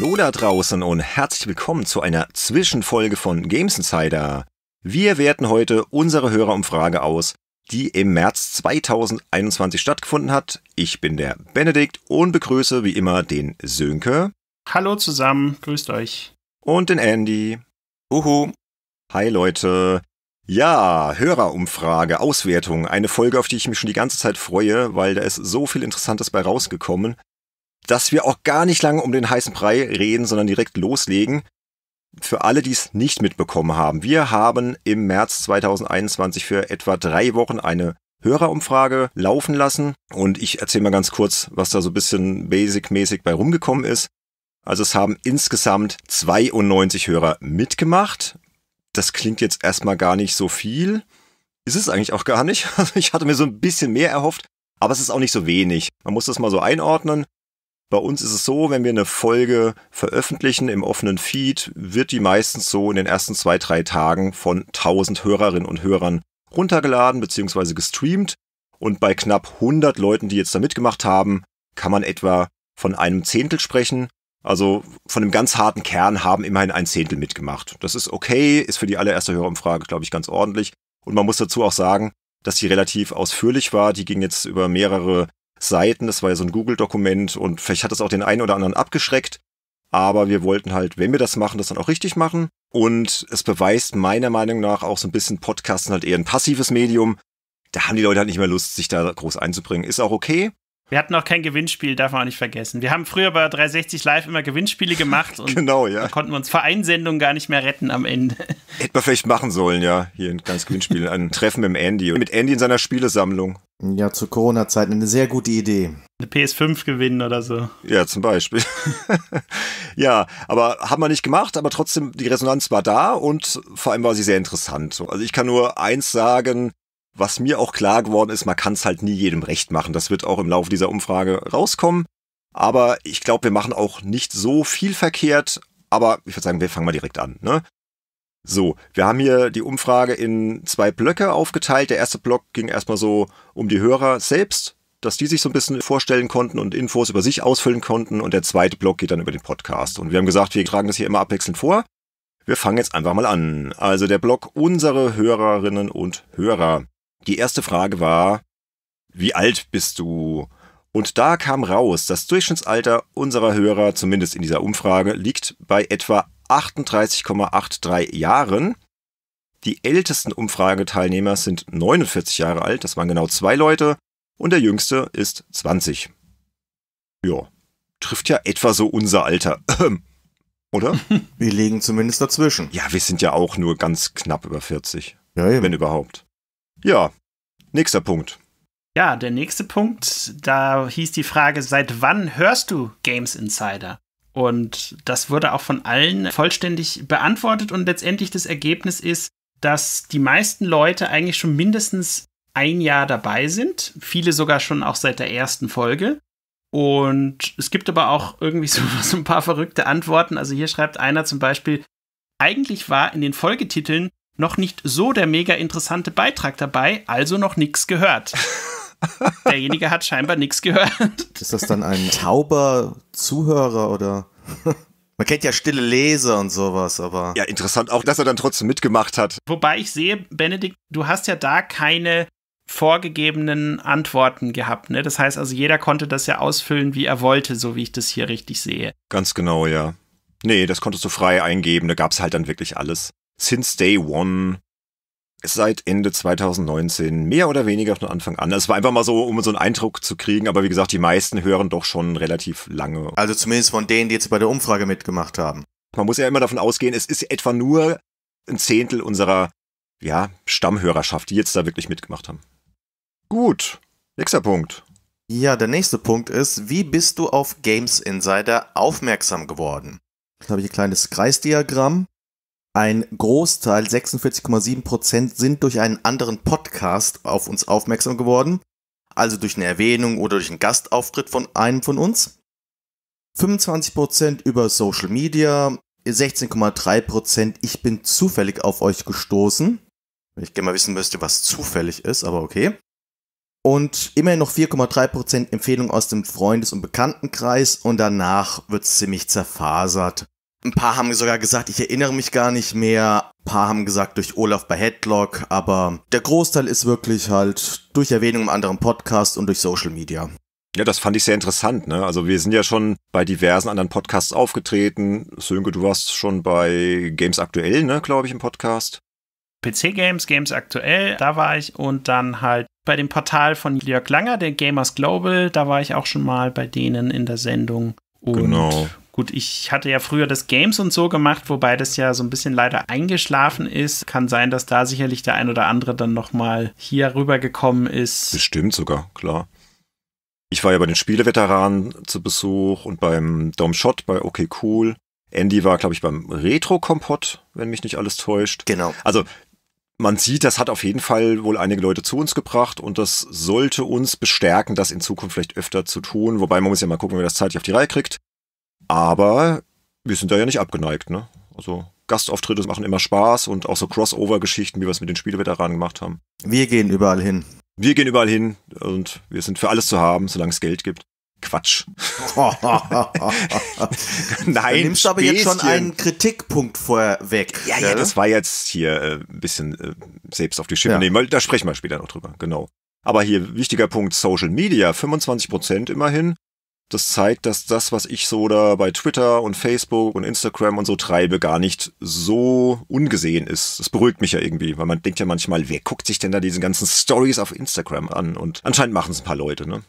Hallo da draußen und herzlich willkommen zu einer Zwischenfolge von Games Insider. Wir werten heute unsere Hörerumfrage aus, die im März 2021 stattgefunden hat. Ich bin der Benedikt und begrüße wie immer den Sönke. Hallo zusammen, grüßt euch. Und den Andy. Uhu. Hi Leute. Ja, Hörerumfrage, Auswertung, eine Folge, auf die ich mich schon die ganze Zeit freue, weil da ist so viel Interessantes bei rausgekommen dass wir auch gar nicht lange um den heißen Brei reden, sondern direkt loslegen. Für alle, die es nicht mitbekommen haben, wir haben im März 2021 für etwa drei Wochen eine Hörerumfrage laufen lassen und ich erzähle mal ganz kurz, was da so ein bisschen basic-mäßig bei rumgekommen ist. Also es haben insgesamt 92 Hörer mitgemacht. Das klingt jetzt erstmal gar nicht so viel. Ist es eigentlich auch gar nicht. Also ich hatte mir so ein bisschen mehr erhofft, aber es ist auch nicht so wenig. Man muss das mal so einordnen. Bei uns ist es so, wenn wir eine Folge veröffentlichen im offenen Feed, wird die meistens so in den ersten zwei, drei Tagen von 1000 Hörerinnen und Hörern runtergeladen bzw. gestreamt. Und bei knapp 100 Leuten, die jetzt da mitgemacht haben, kann man etwa von einem Zehntel sprechen. Also von einem ganz harten Kern haben immerhin ein Zehntel mitgemacht. Das ist okay, ist für die allererste Hörerumfrage, glaube ich, ganz ordentlich. Und man muss dazu auch sagen, dass die relativ ausführlich war. Die ging jetzt über mehrere Seiten. Das war ja so ein Google-Dokument und vielleicht hat das auch den einen oder anderen abgeschreckt. Aber wir wollten halt, wenn wir das machen, das dann auch richtig machen. Und es beweist meiner Meinung nach auch so ein bisschen Podcasten halt eher ein passives Medium. Da haben die Leute halt nicht mehr Lust, sich da groß einzubringen. Ist auch okay. Wir hatten auch kein Gewinnspiel, darf man auch nicht vergessen. Wir haben früher bei 360 Live immer Gewinnspiele gemacht und genau, ja. konnten uns Vereinsendungen gar nicht mehr retten am Ende. Hätten wir vielleicht machen sollen, ja, hier ein kleines Gewinnspiel, ein Treffen mit Andy und mit Andy in seiner Spielesammlung. Ja, zu Corona-Zeiten eine sehr gute Idee. Eine PS5 gewinnen oder so. Ja, zum Beispiel. ja, aber haben wir nicht gemacht, aber trotzdem, die Resonanz war da und vor allem war sie sehr interessant. Also ich kann nur eins sagen, was mir auch klar geworden ist, man kann es halt nie jedem recht machen. Das wird auch im Laufe dieser Umfrage rauskommen. Aber ich glaube, wir machen auch nicht so viel verkehrt. Aber ich würde sagen, wir fangen mal direkt an. Ne? So, wir haben hier die Umfrage in zwei Blöcke aufgeteilt. Der erste Block ging erstmal so um die Hörer selbst, dass die sich so ein bisschen vorstellen konnten und Infos über sich ausfüllen konnten. Und der zweite Block geht dann über den Podcast. Und wir haben gesagt, wir tragen das hier immer abwechselnd vor. Wir fangen jetzt einfach mal an. Also der Block unsere Hörerinnen und Hörer. Die erste Frage war, wie alt bist du? Und da kam raus, das Durchschnittsalter unserer Hörer, zumindest in dieser Umfrage, liegt bei etwa 38,83 Jahren. Die ältesten Umfrageteilnehmer sind 49 Jahre alt, das waren genau zwei Leute, und der jüngste ist 20. Ja, trifft ja etwa so unser Alter. Oder? Wir liegen zumindest dazwischen. Ja, wir sind ja auch nur ganz knapp über 40. Ja, wenn überhaupt. Ja, nächster Punkt. Ja, der nächste Punkt, da hieß die Frage, seit wann hörst du Games Insider? Und das wurde auch von allen vollständig beantwortet und letztendlich das Ergebnis ist, dass die meisten Leute eigentlich schon mindestens ein Jahr dabei sind, viele sogar schon auch seit der ersten Folge. Und es gibt aber auch irgendwie so, so ein paar verrückte Antworten. Also hier schreibt einer zum Beispiel, eigentlich war in den Folgetiteln noch nicht so der mega interessante Beitrag dabei, also noch nichts gehört. Derjenige hat scheinbar nichts gehört. Ist das dann ein tauber Zuhörer oder? Man kennt ja stille Leser und sowas, aber. Ja, interessant auch, dass er dann trotzdem mitgemacht hat. Wobei ich sehe, Benedikt, du hast ja da keine vorgegebenen Antworten gehabt. Ne? Das heißt also, jeder konnte das ja ausfüllen, wie er wollte, so wie ich das hier richtig sehe. Ganz genau, ja. Nee, das konntest du frei eingeben, da gab es halt dann wirklich alles since day one seit Ende 2019, mehr oder weniger von Anfang an. Es war einfach mal so, um so einen Eindruck zu kriegen, aber wie gesagt, die meisten hören doch schon relativ lange. Also zumindest von denen, die jetzt bei der Umfrage mitgemacht haben. Man muss ja immer davon ausgehen, es ist etwa nur ein Zehntel unserer ja, Stammhörerschaft, die jetzt da wirklich mitgemacht haben. Gut, nächster Punkt. Ja, der nächste Punkt ist, wie bist du auf Games Insider aufmerksam geworden? Jetzt habe ich ein kleines Kreisdiagramm ein Großteil, 46,7 Prozent, sind durch einen anderen Podcast auf uns aufmerksam geworden, also durch eine Erwähnung oder durch einen Gastauftritt von einem von uns. 25 Prozent über Social Media, 16,3 Prozent, ich bin zufällig auf euch gestoßen. Ich gerne mal wissen müsste, was zufällig ist, aber okay. Und immerhin noch 4,3% Empfehlung aus dem Freundes- und Bekanntenkreis und danach wird es ziemlich zerfasert. Ein paar haben sogar gesagt, ich erinnere mich gar nicht mehr. Ein paar haben gesagt, durch Olaf bei Headlock. Aber der Großteil ist wirklich halt durch Erwähnung im anderen Podcast und durch Social Media. Ja, das fand ich sehr interessant. Ne? Also wir sind ja schon bei diversen anderen Podcasts aufgetreten. Sönke, du warst schon bei Games Aktuell, ne, glaube ich, im Podcast. PC Games, Games Aktuell, da war ich. Und dann halt bei dem Portal von Jörg Langer, der Gamers Global, da war ich auch schon mal bei denen in der Sendung. Und genau. Gut, ich hatte ja früher das Games und so gemacht, wobei das ja so ein bisschen leider eingeschlafen ist. Kann sein, dass da sicherlich der ein oder andere dann nochmal hier rübergekommen ist. Bestimmt sogar, klar. Ich war ja bei den Spieleveteranen zu Besuch und beim Dom Shot bei OK Cool. Andy war, glaube ich, beim Retro-Kompott, wenn mich nicht alles täuscht. Genau. Also man sieht, das hat auf jeden Fall wohl einige Leute zu uns gebracht und das sollte uns bestärken, das in Zukunft vielleicht öfter zu tun. Wobei man muss ja mal gucken, wenn man das zeitlich auf die Reihe kriegt. Aber wir sind da ja nicht abgeneigt, ne? Also Gastauftritte machen immer Spaß und auch so Crossover-Geschichten, wie wir es mit den Spieleveteranen gemacht haben. Wir gehen überall hin. Wir gehen überall hin und wir sind für alles zu haben, solange es Geld gibt. Quatsch. Nein, du nimmst aber jetzt schon einen Kritikpunkt vorweg. Ja, ja, ne? das war jetzt hier äh, ein bisschen äh, selbst auf die Schippe ja. nehmen, da sprechen wir später noch drüber, genau. Aber hier wichtiger Punkt Social Media, 25 Prozent immerhin das zeigt, dass das, was ich so da bei Twitter und Facebook und Instagram und so treibe, gar nicht so ungesehen ist. Das beruhigt mich ja irgendwie, weil man denkt ja manchmal, wer guckt sich denn da diese ganzen Stories auf Instagram an? Und anscheinend machen es ein paar Leute, ne?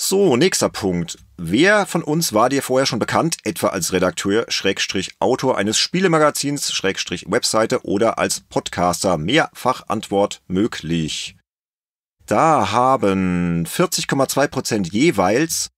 So, nächster Punkt. Wer von uns war dir vorher schon bekannt, etwa als Redakteur, Schrägstrich Autor eines Spielemagazins, Schrägstrich Webseite oder als Podcaster? Mehrfach Antwort möglich. Da haben 40,2% jeweils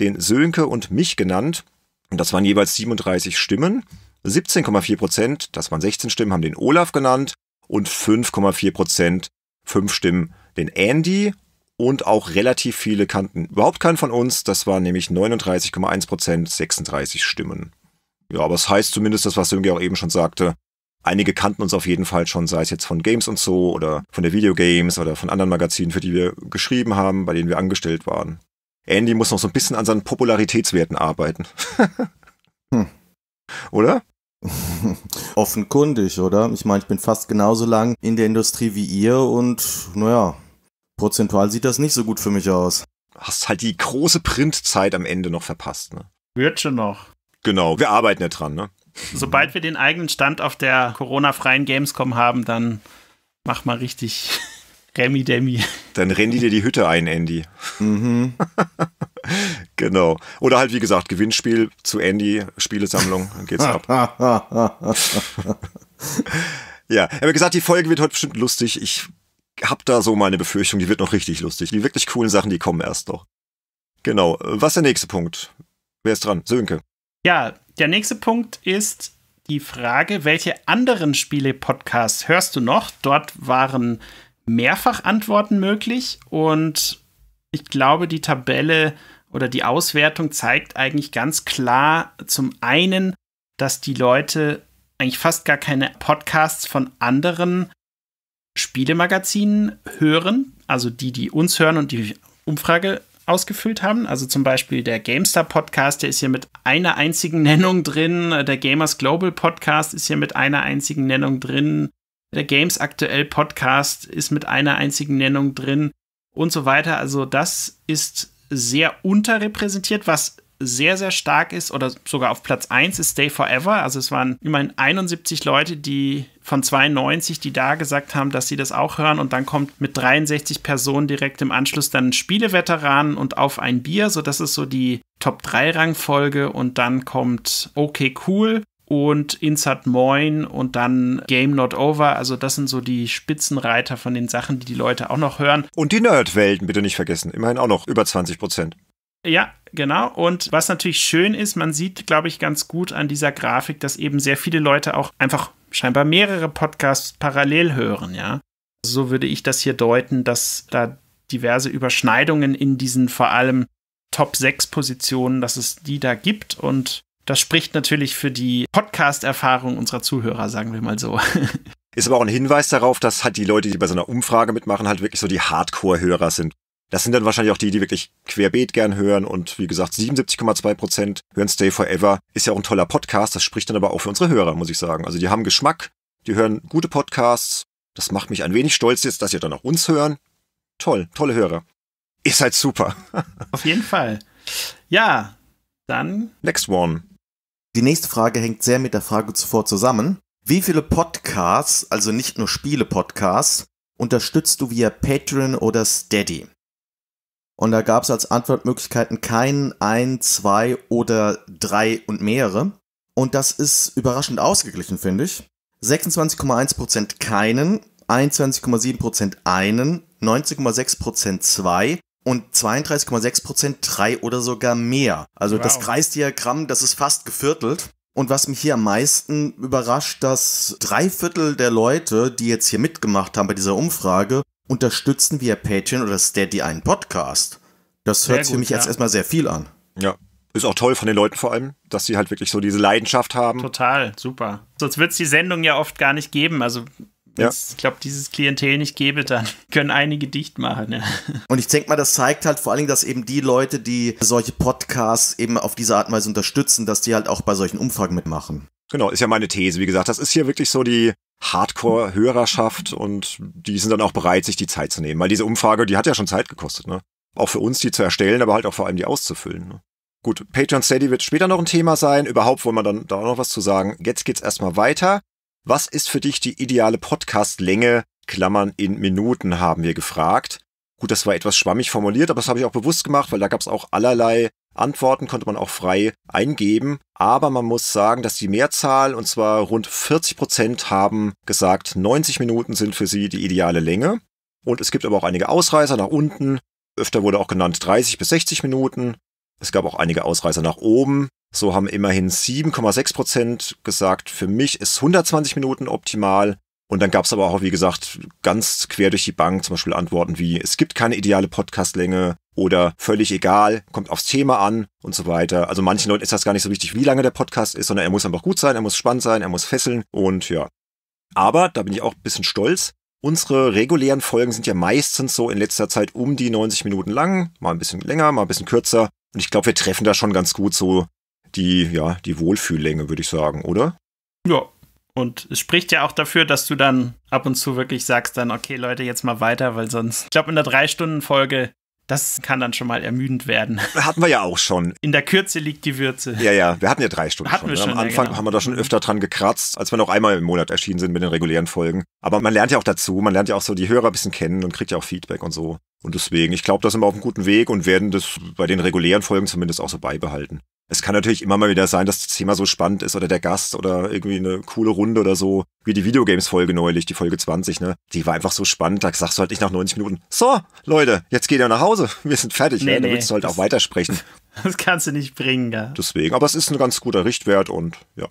den Sönke und mich genannt. Und das waren jeweils 37 Stimmen. 17,4 Prozent, das waren 16 Stimmen, haben den Olaf genannt und 5,4 Prozent, 5 Stimmen den Andy und auch relativ viele kannten überhaupt keinen von uns. Das waren nämlich 39,1 Prozent, 36 Stimmen. Ja, aber es das heißt zumindest das, was Sönke auch eben schon sagte. Einige kannten uns auf jeden Fall schon, sei es jetzt von Games und so oder von der Videogames oder von anderen Magazinen, für die wir geschrieben haben, bei denen wir angestellt waren. Andy muss noch so ein bisschen an seinen Popularitätswerten arbeiten. hm. Oder? Offenkundig, oder? Ich meine, ich bin fast genauso lang in der Industrie wie ihr und naja, prozentual sieht das nicht so gut für mich aus. Hast halt die große Printzeit am Ende noch verpasst, ne? Wird schon noch. Genau, wir arbeiten ja dran, ne? Sobald wir den eigenen Stand auf der Corona-freien Gamescom haben, dann mach mal richtig Remi Demi. Dann renn die dir die Hütte ein, Andy. Mhm. genau. Oder halt, wie gesagt, Gewinnspiel zu Andy, Spielesammlung, dann geht's ab. ja, aber wie gesagt, die Folge wird heute bestimmt lustig. Ich hab da so meine Befürchtung, die wird noch richtig lustig. Die wirklich coolen Sachen, die kommen erst noch. Genau. Was ist der nächste Punkt? Wer ist dran? Sönke. Ja, der nächste Punkt ist die Frage, welche anderen Spiele-Podcasts hörst du noch? Dort waren mehrfach Antworten möglich und ich glaube, die Tabelle oder die Auswertung zeigt eigentlich ganz klar zum einen, dass die Leute eigentlich fast gar keine Podcasts von anderen Spielemagazinen hören, also die, die uns hören und die Umfrage ausgefüllt haben. Also zum Beispiel der GameStar Podcast, der ist hier mit einer einzigen Nennung drin. Der Gamers Global Podcast ist hier mit einer einzigen Nennung drin der Games aktuell Podcast ist mit einer einzigen Nennung drin und so weiter. Also das ist sehr unterrepräsentiert, was sehr, sehr stark ist oder sogar auf Platz 1 ist Stay Forever. Also es waren immerhin 71 Leute, die von 92, die da gesagt haben, dass sie das auch hören. Und dann kommt mit 63 Personen direkt im Anschluss dann Spieleveteranen und auf ein Bier. So, das ist so die Top 3 Rangfolge. Und dann kommt Okay Cool und Insert Moin und dann Game Not Over. Also das sind so die Spitzenreiter von den Sachen, die die Leute auch noch hören. Und die Nerdwelten bitte nicht vergessen. Immerhin auch noch über 20 Prozent. Ja, genau. Und was natürlich schön ist, man sieht, glaube ich, ganz gut an dieser Grafik, dass eben sehr viele Leute auch einfach scheinbar mehrere Podcasts parallel hören, ja. So würde ich das hier deuten, dass da diverse Überschneidungen in diesen vor allem Top 6 Positionen, dass es die da gibt und das spricht natürlich für die Podcast-Erfahrung unserer Zuhörer, sagen wir mal so. Ist aber auch ein Hinweis darauf, dass halt die Leute, die bei so einer Umfrage mitmachen, halt wirklich so die Hardcore-Hörer sind. Das sind dann wahrscheinlich auch die, die wirklich querbeet gern hören. Und wie gesagt, 77,2 Prozent hören Stay Forever. Ist ja auch ein toller Podcast. Das spricht dann aber auch für unsere Hörer, muss ich sagen. Also die haben Geschmack, die hören gute Podcasts. Das macht mich ein wenig stolz jetzt, dass sie dann auch uns hören. Toll, tolle Hörer. Ist halt super. Auf jeden Fall. Ja, dann. Next one. Die nächste Frage hängt sehr mit der Frage zuvor zusammen. Wie viele Podcasts, also nicht nur Spiele-Podcasts, unterstützt du via Patreon oder Steady? Und da gab es als Antwortmöglichkeiten keinen, ein, zwei oder drei und mehrere. Und das ist überraschend ausgeglichen, finde ich. 26,1% keinen, 21,7% einen, 90,6% zwei und 32,6 Prozent drei oder sogar mehr. Also wow. das Kreisdiagramm, das ist fast geviertelt. Und was mich hier am meisten überrascht, dass drei Viertel der Leute, die jetzt hier mitgemacht haben bei dieser Umfrage, unterstützen via Patreon oder Steady einen Podcast. Das hört sich für mich ja. jetzt erstmal sehr viel an. Ja. Ist auch toll von den Leuten vor allem, dass sie halt wirklich so diese Leidenschaft haben. Total, super. Sonst wird es die Sendung ja oft gar nicht geben. Also ja. ich glaube, dieses Klientel nicht gäbe, dann können einige dicht machen. Ja. Und ich denke mal, das zeigt halt vor allen Dingen, dass eben die Leute, die solche Podcasts eben auf diese Art und Weise unterstützen, dass die halt auch bei solchen Umfragen mitmachen. Genau, ist ja meine These. Wie gesagt, das ist hier wirklich so die Hardcore-Hörerschaft und die sind dann auch bereit, sich die Zeit zu nehmen. Weil diese Umfrage, die hat ja schon Zeit gekostet, ne? Auch für uns, die zu erstellen, aber halt auch vor allem die auszufüllen. Ne? Gut, Patreon Steady wird später noch ein Thema sein. Überhaupt wollen wir dann da auch noch was zu sagen. Jetzt geht's erstmal weiter was ist für dich die ideale Podcast-Länge? Klammern in Minuten haben wir gefragt. Gut, das war etwas schwammig formuliert, aber das habe ich auch bewusst gemacht, weil da gab es auch allerlei Antworten, konnte man auch frei eingeben. Aber man muss sagen, dass die Mehrzahl, und zwar rund 40 Prozent, haben gesagt, 90 Minuten sind für sie die ideale Länge. Und es gibt aber auch einige Ausreißer nach unten. Öfter wurde auch genannt 30 bis 60 Minuten. Es gab auch einige Ausreißer nach oben. So haben immerhin 7,6% Prozent gesagt, für mich ist 120 Minuten optimal. Und dann gab es aber auch, wie gesagt, ganz quer durch die Bank zum Beispiel Antworten wie, es gibt keine ideale Podcastlänge oder völlig egal, kommt aufs Thema an und so weiter. Also manchen Leuten ist das gar nicht so wichtig, wie lange der Podcast ist, sondern er muss einfach gut sein, er muss spannend sein, er muss fesseln und ja. Aber, da bin ich auch ein bisschen stolz, Unsere regulären Folgen sind ja meistens so in letzter Zeit um die 90 Minuten lang, mal ein bisschen länger, mal ein bisschen kürzer. Und ich glaube, wir treffen da schon ganz gut so die, ja, die Wohlfühllänge, würde ich sagen, oder? Ja. Und es spricht ja auch dafür, dass du dann ab und zu wirklich sagst, dann, okay, Leute, jetzt mal weiter, weil sonst, ich glaube, in der Drei-Stunden-Folge das kann dann schon mal ermüdend werden. Hatten wir ja auch schon. In der Kürze liegt die Würze. Ja, ja, wir hatten ja drei Stunden hatten schon. Wir ne? schon Am Anfang ja, genau. haben wir da schon mhm. öfter dran gekratzt, als wir noch einmal im Monat erschienen sind mit den regulären Folgen. Aber man lernt ja auch dazu, man lernt ja auch so die Hörer ein bisschen kennen und kriegt ja auch Feedback und so. Und deswegen, ich glaube, da sind wir auf einem guten Weg und werden das bei den regulären Folgen zumindest auch so beibehalten. Es kann natürlich immer mal wieder sein, dass das Thema so spannend ist oder der Gast oder irgendwie eine coole Runde oder so, wie die Videogames-Folge neulich, die Folge 20, ne? Die war einfach so spannend, da sagst du halt nicht nach 90 Minuten, so, Leute, jetzt geht ihr nach Hause, wir sind fertig, nee, ne? Da willst du halt das, auch weitersprechen. Das kannst du nicht bringen, ja. Deswegen, aber es ist ein ganz guter Richtwert und ja.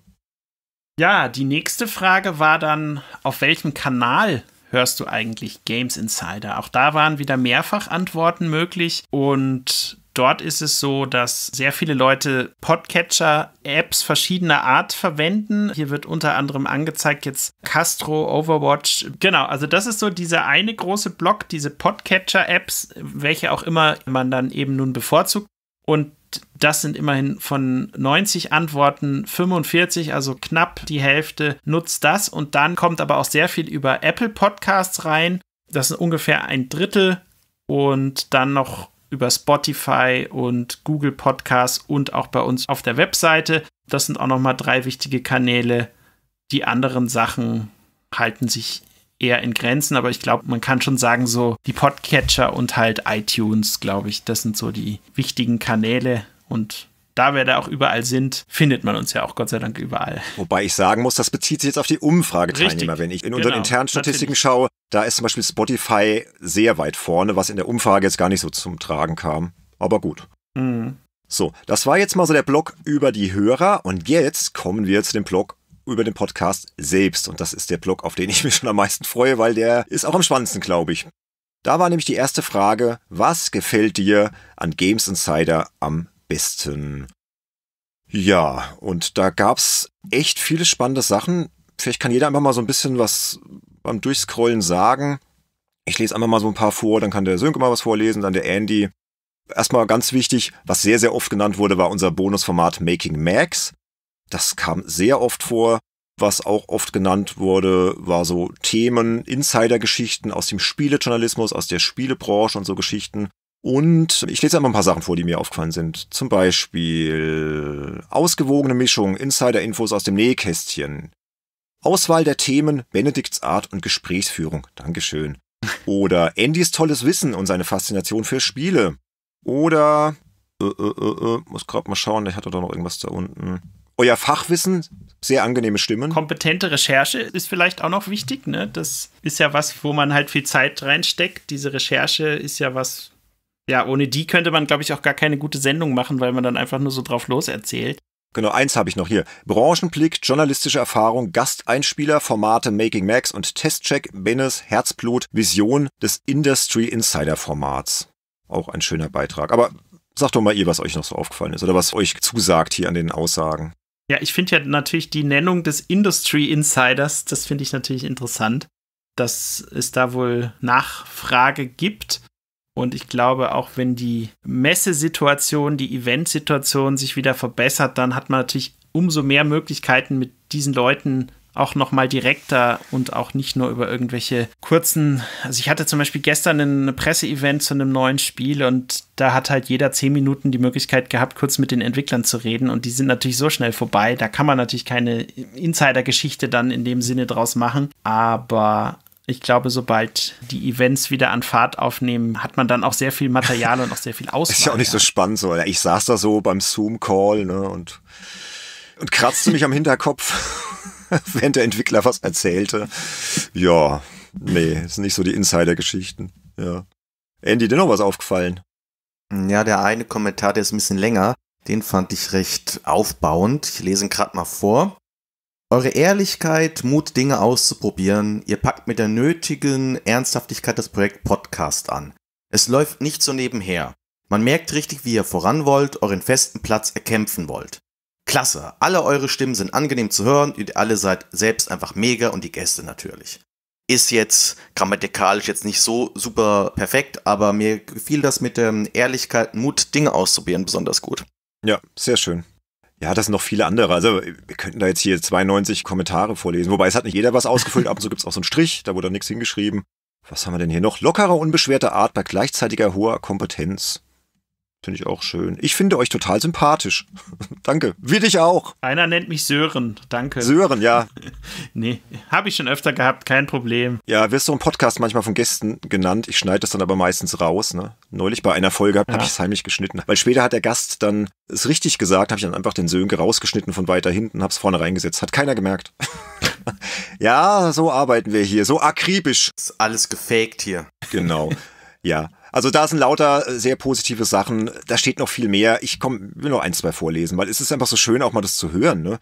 Ja, die nächste Frage war dann, auf welchem Kanal hörst du eigentlich Games Insider? Auch da waren wieder mehrfach Antworten möglich und Dort ist es so, dass sehr viele Leute Podcatcher-Apps verschiedener Art verwenden. Hier wird unter anderem angezeigt jetzt Castro, Overwatch. Genau, also das ist so dieser eine große Block, diese Podcatcher-Apps, welche auch immer man dann eben nun bevorzugt. Und das sind immerhin von 90 Antworten 45, also knapp die Hälfte nutzt das. Und dann kommt aber auch sehr viel über Apple Podcasts rein. Das sind ungefähr ein Drittel. Und dann noch über Spotify und Google Podcasts und auch bei uns auf der Webseite. Das sind auch nochmal drei wichtige Kanäle. Die anderen Sachen halten sich eher in Grenzen, aber ich glaube, man kann schon sagen, so die Podcatcher und halt iTunes, glaube ich, das sind so die wichtigen Kanäle und da wir da auch überall sind, findet man uns ja auch Gott sei Dank überall. Wobei ich sagen muss, das bezieht sich jetzt auf die Umfrageteilnehmer. Richtig, Wenn ich in unseren genau, internen Statistiken natürlich. schaue, da ist zum Beispiel Spotify sehr weit vorne, was in der Umfrage jetzt gar nicht so zum Tragen kam. Aber gut. Mhm. So, das war jetzt mal so der Blog über die Hörer und jetzt kommen wir zu dem Blog über den Podcast selbst. Und das ist der Blog, auf den ich mich schon am meisten freue, weil der ist auch am spannendsten, glaube ich. Da war nämlich die erste Frage, was gefällt dir an Games Insider am besten? Ja, und da gab es echt viele spannende Sachen. Vielleicht kann jeder einfach mal so ein bisschen was beim Durchscrollen sagen. Ich lese einfach mal so ein paar vor, dann kann der Sönke mal was vorlesen, dann der Andy. Erstmal ganz wichtig, was sehr, sehr oft genannt wurde, war unser Bonusformat Making Max. Das kam sehr oft vor. Was auch oft genannt wurde, war so Themen, Insider-Geschichten aus dem Spielejournalismus, aus der Spielebranche und so Geschichten. Und ich lese einfach ein paar Sachen vor, die mir aufgefallen sind. Zum Beispiel ausgewogene Mischung, Insider-Infos aus dem Nähkästchen, Auswahl der Themen, Benedikts Art und Gesprächsführung. Dankeschön. Oder Andys tolles Wissen und seine Faszination für Spiele. Oder, äh, äh, äh, äh muss gerade mal schauen, ich hatte da noch irgendwas da unten. Euer Fachwissen, sehr angenehme Stimmen. Kompetente Recherche ist vielleicht auch noch wichtig, ne? Das ist ja was, wo man halt viel Zeit reinsteckt. Diese Recherche ist ja was, ja, ohne die könnte man, glaube ich, auch gar keine gute Sendung machen, weil man dann einfach nur so drauf los erzählt. Genau, eins habe ich noch hier. Branchenblick, journalistische Erfahrung, Gasteinspieler, Formate Making Max und Testcheck, Bennes, Herzblut, Vision des Industry Insider Formats. Auch ein schöner Beitrag. Aber sagt doch mal ihr, was euch noch so aufgefallen ist oder was euch zusagt hier an den Aussagen. Ja, ich finde ja natürlich die Nennung des Industry Insiders, das finde ich natürlich interessant, dass es da wohl Nachfrage gibt. Und ich glaube, auch wenn die Messesituation, die Eventsituation sich wieder verbessert, dann hat man natürlich umso mehr Möglichkeiten, mit diesen Leuten auch nochmal direkter und auch nicht nur über irgendwelche kurzen. Also ich hatte zum Beispiel gestern ein Presseevent zu einem neuen Spiel und da hat halt jeder zehn Minuten die Möglichkeit gehabt, kurz mit den Entwicklern zu reden und die sind natürlich so schnell vorbei. Da kann man natürlich keine Insider-Geschichte dann in dem Sinne draus machen. Aber ich glaube, sobald die Events wieder an Fahrt aufnehmen, hat man dann auch sehr viel Material und auch sehr viel Auswahl. ist ja auch nicht so spannend so. Ich saß da so beim Zoom-Call ne, und, und kratzte mich am Hinterkopf, während der Entwickler was erzählte. Ja, nee, ist nicht so die Insider-Geschichten. Ja. Andy, dir noch was aufgefallen? Ja, der eine Kommentar, der ist ein bisschen länger. Den fand ich recht aufbauend. Ich lese ihn gerade mal vor. Eure Ehrlichkeit, Mut, Dinge auszuprobieren, ihr packt mit der nötigen Ernsthaftigkeit das Projekt Podcast an. Es läuft nicht so nebenher. Man merkt richtig, wie ihr voran wollt, euren festen Platz erkämpfen wollt. Klasse, alle eure Stimmen sind angenehm zu hören, ihr alle seid selbst einfach mega und die Gäste natürlich. Ist jetzt grammatikalisch jetzt nicht so super perfekt, aber mir gefiel das mit der ähm, Ehrlichkeit, Mut, Dinge auszuprobieren besonders gut. Ja, sehr schön. Ja, das sind noch viele andere. Also wir könnten da jetzt hier 92 Kommentare vorlesen. Wobei es hat nicht jeder was ausgefüllt. Ab und zu gibt es auch so einen Strich, da wurde nichts hingeschrieben. Was haben wir denn hier noch? Lockere, unbeschwerte Art bei gleichzeitiger hoher Kompetenz. Finde ich auch schön. Ich finde euch total sympathisch. Danke. Wie dich auch. Einer nennt mich Sören. Danke. Sören, ja. nee, habe ich schon öfter gehabt. Kein Problem. Ja, wirst du im Podcast manchmal von Gästen genannt. Ich schneide das dann aber meistens raus. Ne? Neulich bei einer Folge habe ich es heimlich geschnitten. Weil später hat der Gast dann es richtig gesagt, habe ich dann einfach den Sönke rausgeschnitten von weiter hinten, habe es vorne reingesetzt. Hat keiner gemerkt. ja, so arbeiten wir hier. So akribisch. Ist alles gefaked hier. Genau. Ja. Also da sind lauter äh, sehr positive Sachen. Da steht noch viel mehr. Ich komm, will nur ein, zwei vorlesen, weil es ist einfach so schön, auch mal das zu hören. Ne?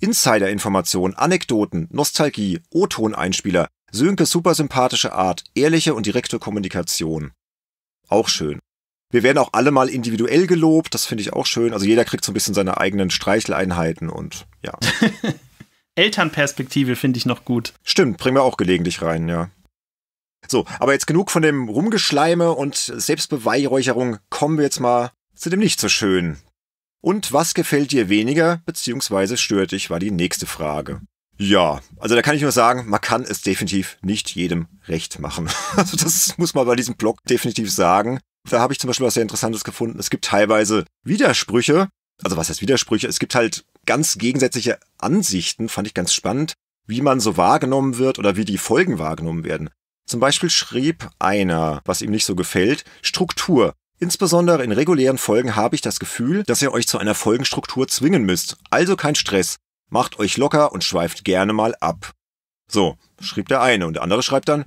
Insider-Informationen, Anekdoten, Nostalgie, O-Ton-Einspieler, Sönkes super sympathische Art, ehrliche und direkte Kommunikation. Auch schön. Wir werden auch alle mal individuell gelobt, das finde ich auch schön. Also jeder kriegt so ein bisschen seine eigenen Streicheleinheiten und ja. Elternperspektive finde ich noch gut. Stimmt, bringen wir auch gelegentlich rein, ja. So, aber jetzt genug von dem Rumgeschleime und Selbstbeweihräucherung. Kommen wir jetzt mal zu dem nicht so schönen. Und was gefällt dir weniger, beziehungsweise stört dich, war die nächste Frage. Ja, also da kann ich nur sagen, man kann es definitiv nicht jedem recht machen. Also das muss man bei diesem Blog definitiv sagen. Da habe ich zum Beispiel was sehr Interessantes gefunden. Es gibt teilweise Widersprüche. Also was heißt Widersprüche? Es gibt halt ganz gegensätzliche Ansichten, fand ich ganz spannend, wie man so wahrgenommen wird oder wie die Folgen wahrgenommen werden. Zum Beispiel schrieb einer, was ihm nicht so gefällt, Struktur. Insbesondere in regulären Folgen habe ich das Gefühl, dass ihr euch zu einer Folgenstruktur zwingen müsst. Also kein Stress. Macht euch locker und schweift gerne mal ab. So, schrieb der eine und der andere schreibt dann,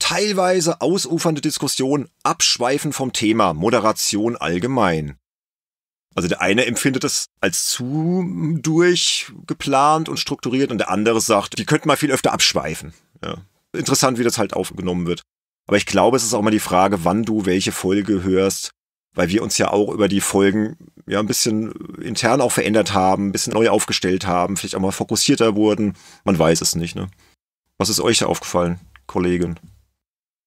teilweise ausufernde Diskussion, Abschweifen vom Thema, Moderation allgemein. Also der eine empfindet es als zu durchgeplant und strukturiert und der andere sagt, die könnten mal viel öfter abschweifen. Ja interessant, wie das halt aufgenommen wird. Aber ich glaube, es ist auch immer die Frage, wann du welche Folge hörst, weil wir uns ja auch über die Folgen ja ein bisschen intern auch verändert haben, ein bisschen neu aufgestellt haben, vielleicht auch mal fokussierter wurden. Man weiß es nicht, ne? Was ist euch da aufgefallen, Kollegin?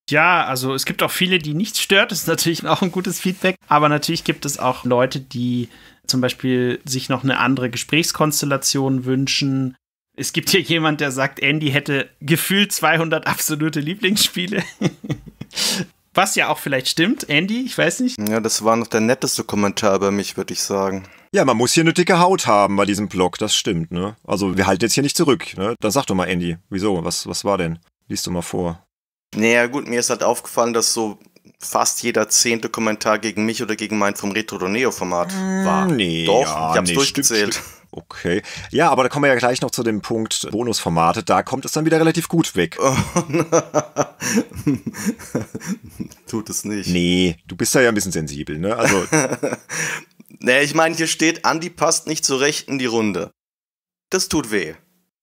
Ja, also es gibt auch viele, die nichts stört. Das ist natürlich auch ein gutes Feedback. Aber natürlich gibt es auch Leute, die zum Beispiel sich noch eine andere Gesprächskonstellation wünschen es gibt hier jemand, der sagt, Andy hätte gefühlt 200 absolute Lieblingsspiele. Was ja auch vielleicht stimmt, Andy, ich weiß nicht. Ja, das war noch der netteste Kommentar über mich, würde ich sagen. Ja, man muss hier eine dicke Haut haben bei diesem Blog, das stimmt, ne? Also wir halten jetzt hier nicht zurück, ne? Dann sag doch mal, Andy, wieso? Was, was war denn? Lies doch mal vor. Naja, gut, mir ist halt aufgefallen, dass so fast jeder zehnte Kommentar gegen mich oder gegen mein vom Retro-Neo-Format hm, war. Nee, doch, ja, ich hab's nee, durchgezählt. Stimmt, stimmt. Okay. Ja, aber da kommen wir ja gleich noch zu dem Punkt Bonusformate. Da kommt es dann wieder relativ gut weg. Oh, tut es nicht. Nee, du bist da ja ein bisschen sensibel, ne? Also. nee, ich meine, hier steht, Andi passt nicht zurecht in die Runde. Das tut weh.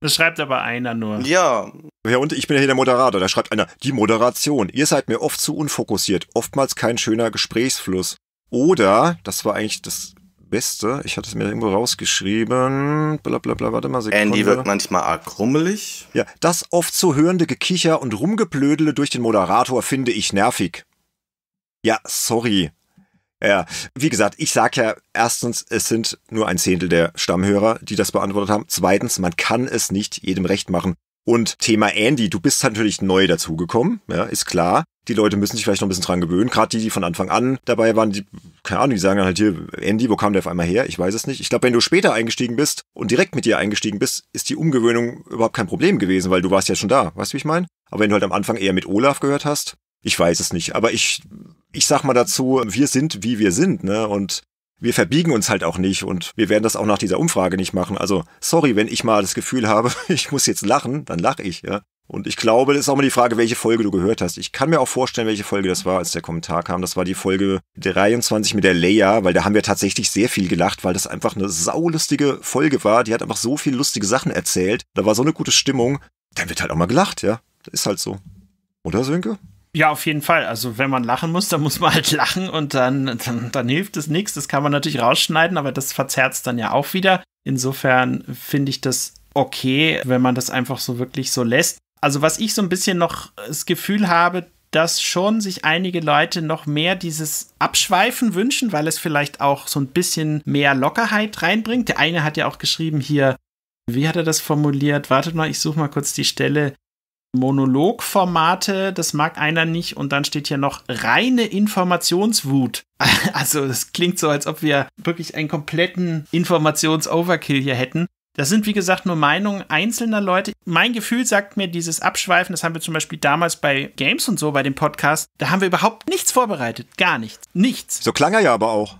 Das schreibt aber einer nur. Ja. Ja, und ich bin ja hier der Moderator. Da schreibt einer, die Moderation. Ihr seid mir oft zu unfokussiert. Oftmals kein schöner Gesprächsfluss. Oder, das war eigentlich das Beste. Ich hatte es mir irgendwo rausgeschrieben. Blablabla, warte mal. Sekunde. Andy wird manchmal arg krummelig. Ja, das oft zu hörende Gekicher und Rumgeblödele durch den Moderator finde ich nervig. Ja, sorry. Ja, wie gesagt, ich sage ja erstens, es sind nur ein Zehntel der Stammhörer, die das beantwortet haben. Zweitens, man kann es nicht jedem recht machen. Und Thema Andy, du bist natürlich neu dazugekommen, ja, ist klar. Die Leute müssen sich vielleicht noch ein bisschen dran gewöhnen. Gerade die, die von Anfang an dabei waren, die, keine Ahnung, die sagen dann halt hier, Andy, wo kam der auf einmal her? Ich weiß es nicht. Ich glaube, wenn du später eingestiegen bist und direkt mit dir eingestiegen bist, ist die Umgewöhnung überhaupt kein Problem gewesen, weil du warst ja schon da. Weißt du, wie ich meine? Aber wenn du halt am Anfang eher mit Olaf gehört hast, ich weiß es nicht. Aber ich, ich sag mal dazu, wir sind, wie wir sind, ne? Und wir verbiegen uns halt auch nicht und wir werden das auch nach dieser Umfrage nicht machen. Also sorry, wenn ich mal das Gefühl habe, ich muss jetzt lachen, dann lache ich, ja. Und ich glaube, das ist auch mal die Frage, welche Folge du gehört hast. Ich kann mir auch vorstellen, welche Folge das war, als der Kommentar kam. Das war die Folge 23 mit der Leia, weil da haben wir tatsächlich sehr viel gelacht, weil das einfach eine saulustige Folge war. Die hat einfach so viele lustige Sachen erzählt. Da war so eine gute Stimmung. Dann wird halt auch mal gelacht, ja. Das ist halt so. Oder, Sönke? Ja, auf jeden Fall. Also wenn man lachen muss, dann muss man halt lachen und dann, dann, dann hilft es nichts. Das kann man natürlich rausschneiden, aber das verzerrt es dann ja auch wieder. Insofern finde ich das okay, wenn man das einfach so wirklich so lässt. Also was ich so ein bisschen noch das Gefühl habe, dass schon sich einige Leute noch mehr dieses Abschweifen wünschen, weil es vielleicht auch so ein bisschen mehr Lockerheit reinbringt. Der eine hat ja auch geschrieben hier, wie hat er das formuliert? Wartet mal, ich suche mal kurz die Stelle. Monologformate, das mag einer nicht. Und dann steht hier noch reine Informationswut. Also das klingt so, als ob wir wirklich einen kompletten Informationsoverkill hier hätten. Das sind, wie gesagt, nur Meinungen einzelner Leute. Mein Gefühl sagt mir, dieses Abschweifen, das haben wir zum Beispiel damals bei Games und so, bei dem Podcast, da haben wir überhaupt nichts vorbereitet. Gar nichts. Nichts. So klang er ja aber auch.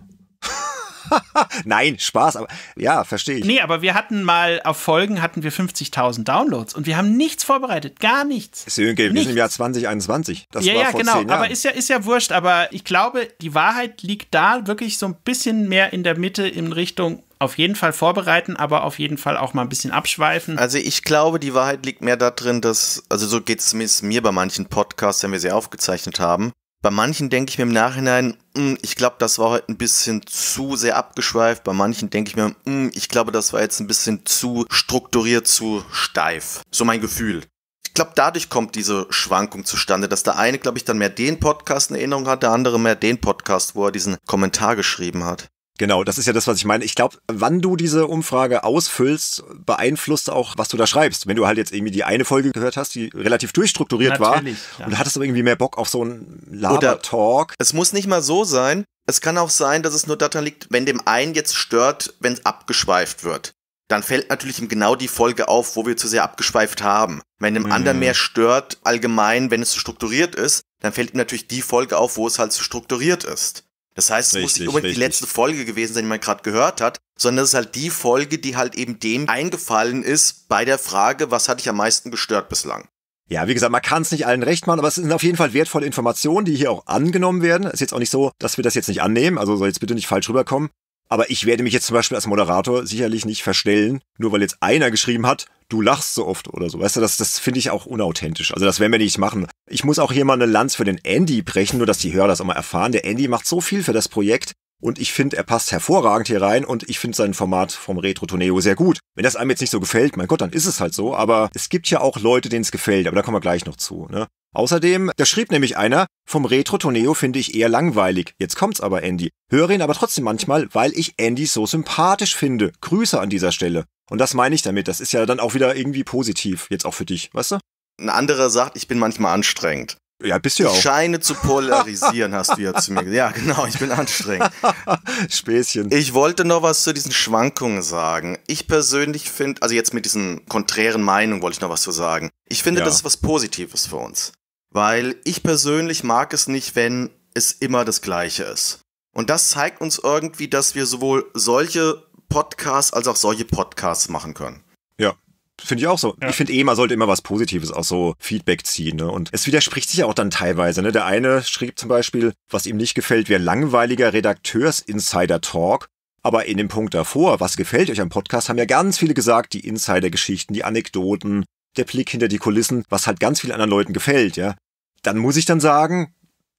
Nein, Spaß, aber ja, verstehe ich. Nee, aber wir hatten mal auf Folgen hatten wir 50.000 Downloads und wir haben nichts vorbereitet, gar nichts. Sönke, wir sind im Jahr 2021. Das ja, war ja, vor genau, aber ist ja, ist ja wurscht, aber ich glaube, die Wahrheit liegt da wirklich so ein bisschen mehr in der Mitte in Richtung auf jeden Fall vorbereiten, aber auf jeden Fall auch mal ein bisschen abschweifen. Also ich glaube, die Wahrheit liegt mehr darin, dass, also so geht es mir bei manchen Podcasts, wenn wir sie aufgezeichnet haben, bei manchen denke ich mir im Nachhinein, hm, ich glaube, das war heute ein bisschen zu sehr abgeschweift. Bei manchen denke ich mir, hm, ich glaube, das war jetzt ein bisschen zu strukturiert, zu steif. So mein Gefühl. Ich glaube, dadurch kommt diese Schwankung zustande, dass der eine, glaube ich, dann mehr den Podcast in Erinnerung hat, der andere mehr den Podcast, wo er diesen Kommentar geschrieben hat. Genau, das ist ja das, was ich meine. Ich glaube, wann du diese Umfrage ausfüllst, beeinflusst auch, was du da schreibst. Wenn du halt jetzt irgendwie die eine Folge gehört hast, die relativ durchstrukturiert Natürlich, war ja. und hattest aber irgendwie mehr Bock auf so einen Laber-Talk. Es muss nicht mal so sein. Es kann auch sein, dass es nur daran liegt, wenn dem einen jetzt stört, wenn es abgeschweift wird dann fällt natürlich ihm genau die Folge auf, wo wir zu sehr abgeschweift haben. Wenn dem mhm. anderen mehr stört, allgemein, wenn es zu strukturiert ist, dann fällt ihm natürlich die Folge auf, wo es halt zu strukturiert ist. Das heißt, es richtig, muss nicht unbedingt richtig. die letzte Folge gewesen sein, die man gerade gehört hat, sondern es ist halt die Folge, die halt eben dem eingefallen ist bei der Frage, was hat dich am meisten gestört bislang. Ja, wie gesagt, man kann es nicht allen recht machen, aber es sind auf jeden Fall wertvolle Informationen, die hier auch angenommen werden. Es ist jetzt auch nicht so, dass wir das jetzt nicht annehmen, also soll jetzt bitte nicht falsch rüberkommen. Aber ich werde mich jetzt zum Beispiel als Moderator sicherlich nicht verstellen, nur weil jetzt einer geschrieben hat, du lachst so oft oder so. Weißt du, das, das finde ich auch unauthentisch. Also das werden wir nicht machen. Ich muss auch hier mal eine Lanz für den Andy brechen, nur dass die Hörer das auch mal erfahren. Der Andy macht so viel für das Projekt. Und ich finde, er passt hervorragend hier rein und ich finde sein Format vom Retro tourneo sehr gut. Wenn das einem jetzt nicht so gefällt, mein Gott, dann ist es halt so. Aber es gibt ja auch Leute, denen es gefällt, aber da kommen wir gleich noch zu. Ne? Außerdem, da schrieb nämlich einer, vom Retro tourneo finde ich eher langweilig. Jetzt kommt's aber, Andy. Höre ihn aber trotzdem manchmal, weil ich Andy so sympathisch finde. Grüße an dieser Stelle. Und das meine ich damit. Das ist ja dann auch wieder irgendwie positiv, jetzt auch für dich, weißt du? Ein anderer sagt, ich bin manchmal anstrengend. Ja, bist du ja auch. Scheine zu polarisieren, hast du ja zu mir gesagt. Ja, genau, ich bin anstrengend. Späßchen. Ich wollte noch was zu diesen Schwankungen sagen. Ich persönlich finde, also jetzt mit diesen konträren Meinungen wollte ich noch was zu sagen. Ich finde, ja. das ist was Positives für uns. Weil ich persönlich mag es nicht, wenn es immer das Gleiche ist. Und das zeigt uns irgendwie, dass wir sowohl solche Podcasts als auch solche Podcasts machen können. Ja. Finde ich auch so. Ja. Ich finde eh, man sollte immer was Positives aus so Feedback ziehen. Ne? Und es widerspricht sich ja auch dann teilweise. Ne? Der eine schrieb zum Beispiel, was ihm nicht gefällt, wäre langweiliger Redakteurs-Insider-Talk. Aber in dem Punkt davor, was gefällt euch am Podcast, haben ja ganz viele gesagt, die Insider-Geschichten, die Anekdoten, der Blick hinter die Kulissen, was halt ganz vielen anderen Leuten gefällt, ja. Dann muss ich dann sagen,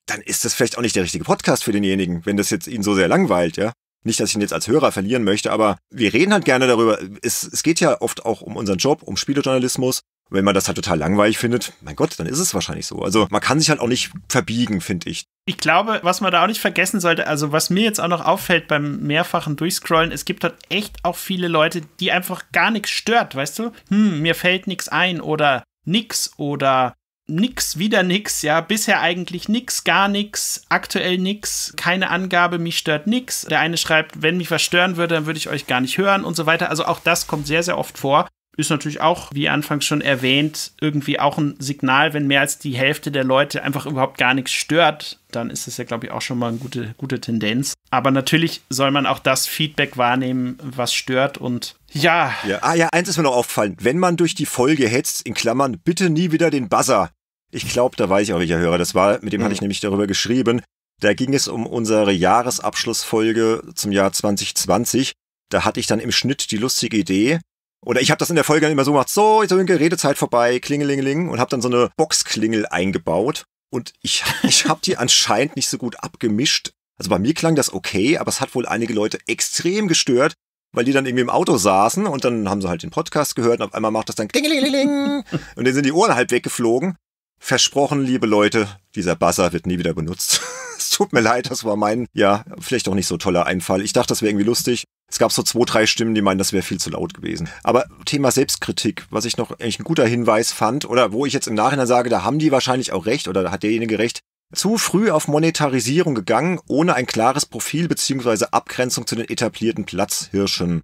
dann ist das vielleicht auch nicht der richtige Podcast für denjenigen, wenn das jetzt ihn so sehr langweilt, ja. Nicht, dass ich ihn jetzt als Hörer verlieren möchte, aber wir reden halt gerne darüber. Es, es geht ja oft auch um unseren Job, um Spielejournalismus. Wenn man das halt total langweilig findet, mein Gott, dann ist es wahrscheinlich so. Also man kann sich halt auch nicht verbiegen, finde ich. Ich glaube, was man da auch nicht vergessen sollte, also was mir jetzt auch noch auffällt beim mehrfachen Durchscrollen, es gibt halt echt auch viele Leute, die einfach gar nichts stört, weißt du? Hm, mir fällt nichts ein oder nix oder nix, wieder nix, ja, bisher eigentlich nix, gar nix, aktuell nix, keine Angabe, mich stört nix. Der eine schreibt, wenn mich was stören würde, dann würde ich euch gar nicht hören und so weiter. Also auch das kommt sehr, sehr oft vor ist natürlich auch, wie anfangs schon erwähnt, irgendwie auch ein Signal, wenn mehr als die Hälfte der Leute einfach überhaupt gar nichts stört, dann ist das ja, glaube ich, auch schon mal eine gute, gute Tendenz. Aber natürlich soll man auch das Feedback wahrnehmen, was stört und ja. ja. Ah ja, eins ist mir noch aufgefallen. Wenn man durch die Folge hetzt, in Klammern, bitte nie wieder den Buzzer. Ich glaube, da weiß ich auch, welcher Hörer das war. Mit dem mhm. hatte ich mhm. nämlich darüber geschrieben. Da ging es um unsere Jahresabschlussfolge zum Jahr 2020. Da hatte ich dann im Schnitt die lustige Idee, oder ich habe das in der Folge dann immer so gemacht, so, Sönke, Redezeit vorbei, klingelingeling und habe dann so eine Boxklingel eingebaut. Und ich, ich habe die anscheinend nicht so gut abgemischt. Also bei mir klang das okay, aber es hat wohl einige Leute extrem gestört, weil die dann irgendwie im Auto saßen und dann haben sie halt den Podcast gehört und auf einmal macht das dann klingelingeling und dann sind die Ohren halb weggeflogen. Versprochen, liebe Leute, dieser Buzzer wird nie wieder benutzt. es tut mir leid, das war mein, ja, vielleicht auch nicht so toller Einfall. Ich dachte, das wäre irgendwie lustig. Es gab so zwei, drei Stimmen, die meinen, das wäre viel zu laut gewesen. Aber Thema Selbstkritik, was ich noch eigentlich ein guter Hinweis fand, oder wo ich jetzt im Nachhinein sage, da haben die wahrscheinlich auch recht, oder da hat derjenige recht, zu früh auf Monetarisierung gegangen, ohne ein klares Profil beziehungsweise Abgrenzung zu den etablierten Platzhirschen.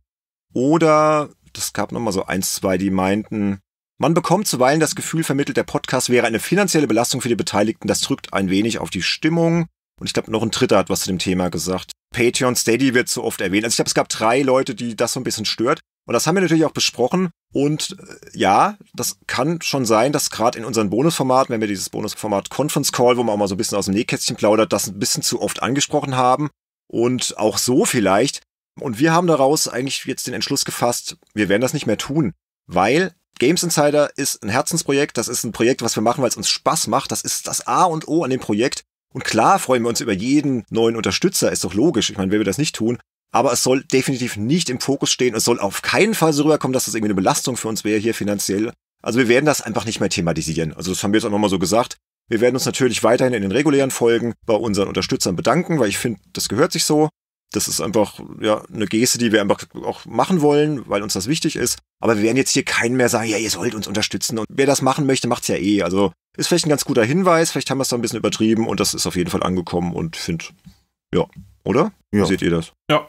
Oder, das gab nochmal so eins, zwei, die meinten, man bekommt zuweilen das Gefühl vermittelt, der Podcast wäre eine finanzielle Belastung für die Beteiligten, das drückt ein wenig auf die Stimmung. Und ich glaube, noch ein Dritter hat was zu dem Thema gesagt. Patreon, Steady wird so oft erwähnt. Also ich glaube, es gab drei Leute, die das so ein bisschen stört. Und das haben wir natürlich auch besprochen. Und äh, ja, das kann schon sein, dass gerade in unseren Bonusformaten, wenn wir dieses Bonusformat Conference Call, wo man auch mal so ein bisschen aus dem Nähkästchen plaudert, das ein bisschen zu oft angesprochen haben. Und auch so vielleicht. Und wir haben daraus eigentlich jetzt den Entschluss gefasst, wir werden das nicht mehr tun, weil Games Insider ist ein Herzensprojekt, das ist ein Projekt, was wir machen, weil es uns Spaß macht, das ist das A und O an dem Projekt und klar freuen wir uns über jeden neuen Unterstützer, ist doch logisch. Ich meine, wer will das nicht tun? Aber es soll definitiv nicht im Fokus stehen. Es soll auf keinen Fall so rüberkommen, dass das irgendwie eine Belastung für uns wäre hier finanziell. Also wir werden das einfach nicht mehr thematisieren. Also das haben wir jetzt auch nochmal so gesagt. Wir werden uns natürlich weiterhin in den regulären Folgen bei unseren Unterstützern bedanken, weil ich finde, das gehört sich so. Das ist einfach ja, eine Geste, die wir einfach auch machen wollen, weil uns das wichtig ist. Aber wir werden jetzt hier keinen mehr sagen, ja, ihr sollt uns unterstützen. Und wer das machen möchte, macht's ja eh. Also ist vielleicht ein ganz guter Hinweis. Vielleicht haben wir es da ein bisschen übertrieben und das ist auf jeden Fall angekommen und finde, ja, oder? Ja. Wie seht ihr das? Ja,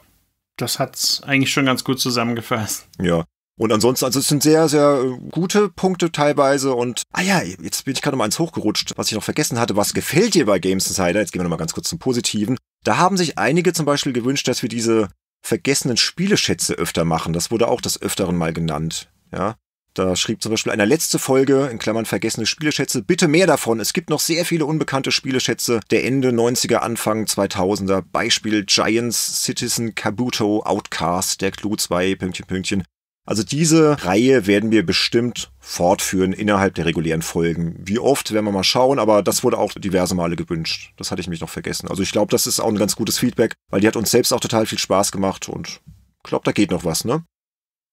das hat es eigentlich schon ganz gut zusammengefasst. Ja. Und ansonsten, also es sind sehr, sehr äh, gute Punkte teilweise und, ah ja, jetzt bin ich gerade mal eins hochgerutscht, was ich noch vergessen hatte. Was gefällt dir bei Games Insider? Jetzt gehen wir nochmal ganz kurz zum Positiven. Da haben sich einige zum Beispiel gewünscht, dass wir diese vergessenen Spieleschätze öfter machen. Das wurde auch des Öfteren mal genannt. Ja. Da schrieb zum Beispiel eine letzte Folge, in Klammern vergessene Spieleschätze, bitte mehr davon. Es gibt noch sehr viele unbekannte Spieleschätze der Ende 90er, Anfang 2000er. Beispiel Giants, Citizen, Kabuto, Outcast, der Clue 2, Pünktchen, Pünktchen. Also diese Reihe werden wir bestimmt fortführen innerhalb der regulären Folgen. Wie oft, werden wir mal schauen, aber das wurde auch diverse Male gewünscht. Das hatte ich mich noch vergessen. Also ich glaube, das ist auch ein ganz gutes Feedback, weil die hat uns selbst auch total viel Spaß gemacht und ich glaube, da geht noch was, ne?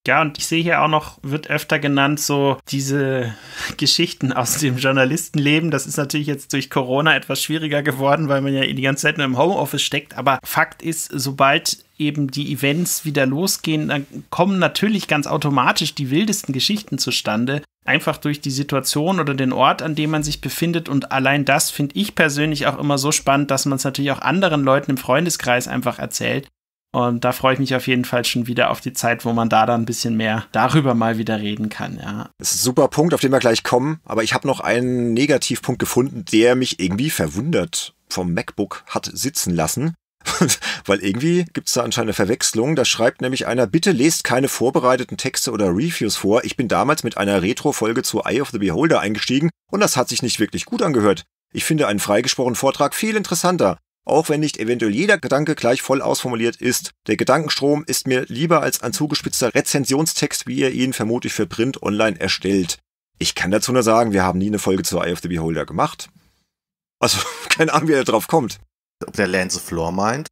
Ja, und ich sehe hier auch noch, wird öfter genannt, so diese Geschichten aus dem Journalistenleben. Das ist natürlich jetzt durch Corona etwas schwieriger geworden, weil man ja die ganze Zeit nur im Homeoffice steckt. Aber Fakt ist, sobald eben die Events wieder losgehen, dann kommen natürlich ganz automatisch die wildesten Geschichten zustande. Einfach durch die Situation oder den Ort, an dem man sich befindet. Und allein das finde ich persönlich auch immer so spannend, dass man es natürlich auch anderen Leuten im Freundeskreis einfach erzählt. Und da freue ich mich auf jeden Fall schon wieder auf die Zeit, wo man da dann ein bisschen mehr darüber mal wieder reden kann, ja. Das ist ein super Punkt, auf den wir gleich kommen. Aber ich habe noch einen Negativpunkt gefunden, der mich irgendwie verwundert vom MacBook hat sitzen lassen. Weil irgendwie gibt es da anscheinend eine Verwechslung. Da schreibt nämlich einer, bitte lest keine vorbereiteten Texte oder Reviews vor. Ich bin damals mit einer Retro-Folge zu Eye of the Beholder eingestiegen und das hat sich nicht wirklich gut angehört. Ich finde einen freigesprochenen Vortrag viel interessanter. Auch wenn nicht eventuell jeder Gedanke gleich voll ausformuliert ist, der Gedankenstrom ist mir lieber als ein zugespitzter Rezensionstext, wie ihr ihn vermutlich für Print online erstellt. Ich kann dazu nur sagen, wir haben nie eine Folge zur Eye of the Beholder gemacht. Also, keine Ahnung, wie er drauf kommt. Ob der Lance Floor meint?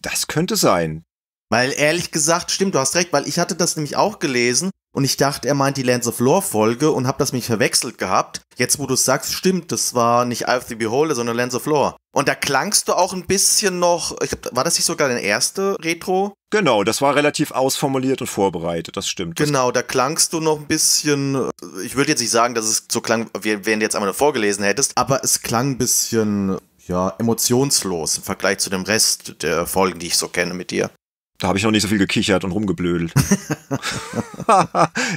Das könnte sein. Weil ehrlich gesagt, stimmt, du hast recht, weil ich hatte das nämlich auch gelesen und ich dachte, er meint die Lands of Lore Folge und hab das mich verwechselt gehabt. Jetzt, wo du es sagst, stimmt, das war nicht Eye of the Beholder, sondern Lands of Lore. Und da klangst du auch ein bisschen noch, ich glaub, war das nicht sogar deine erste Retro? Genau, das war relativ ausformuliert und vorbereitet, das stimmt. Genau, da klangst du noch ein bisschen, ich würde jetzt nicht sagen, dass es so klang, wie wenn du jetzt einmal vorgelesen hättest, aber es klang ein bisschen, ja, emotionslos im Vergleich zu dem Rest der Folgen, die ich so kenne mit dir. Da habe ich noch nicht so viel gekichert und rumgeblödelt.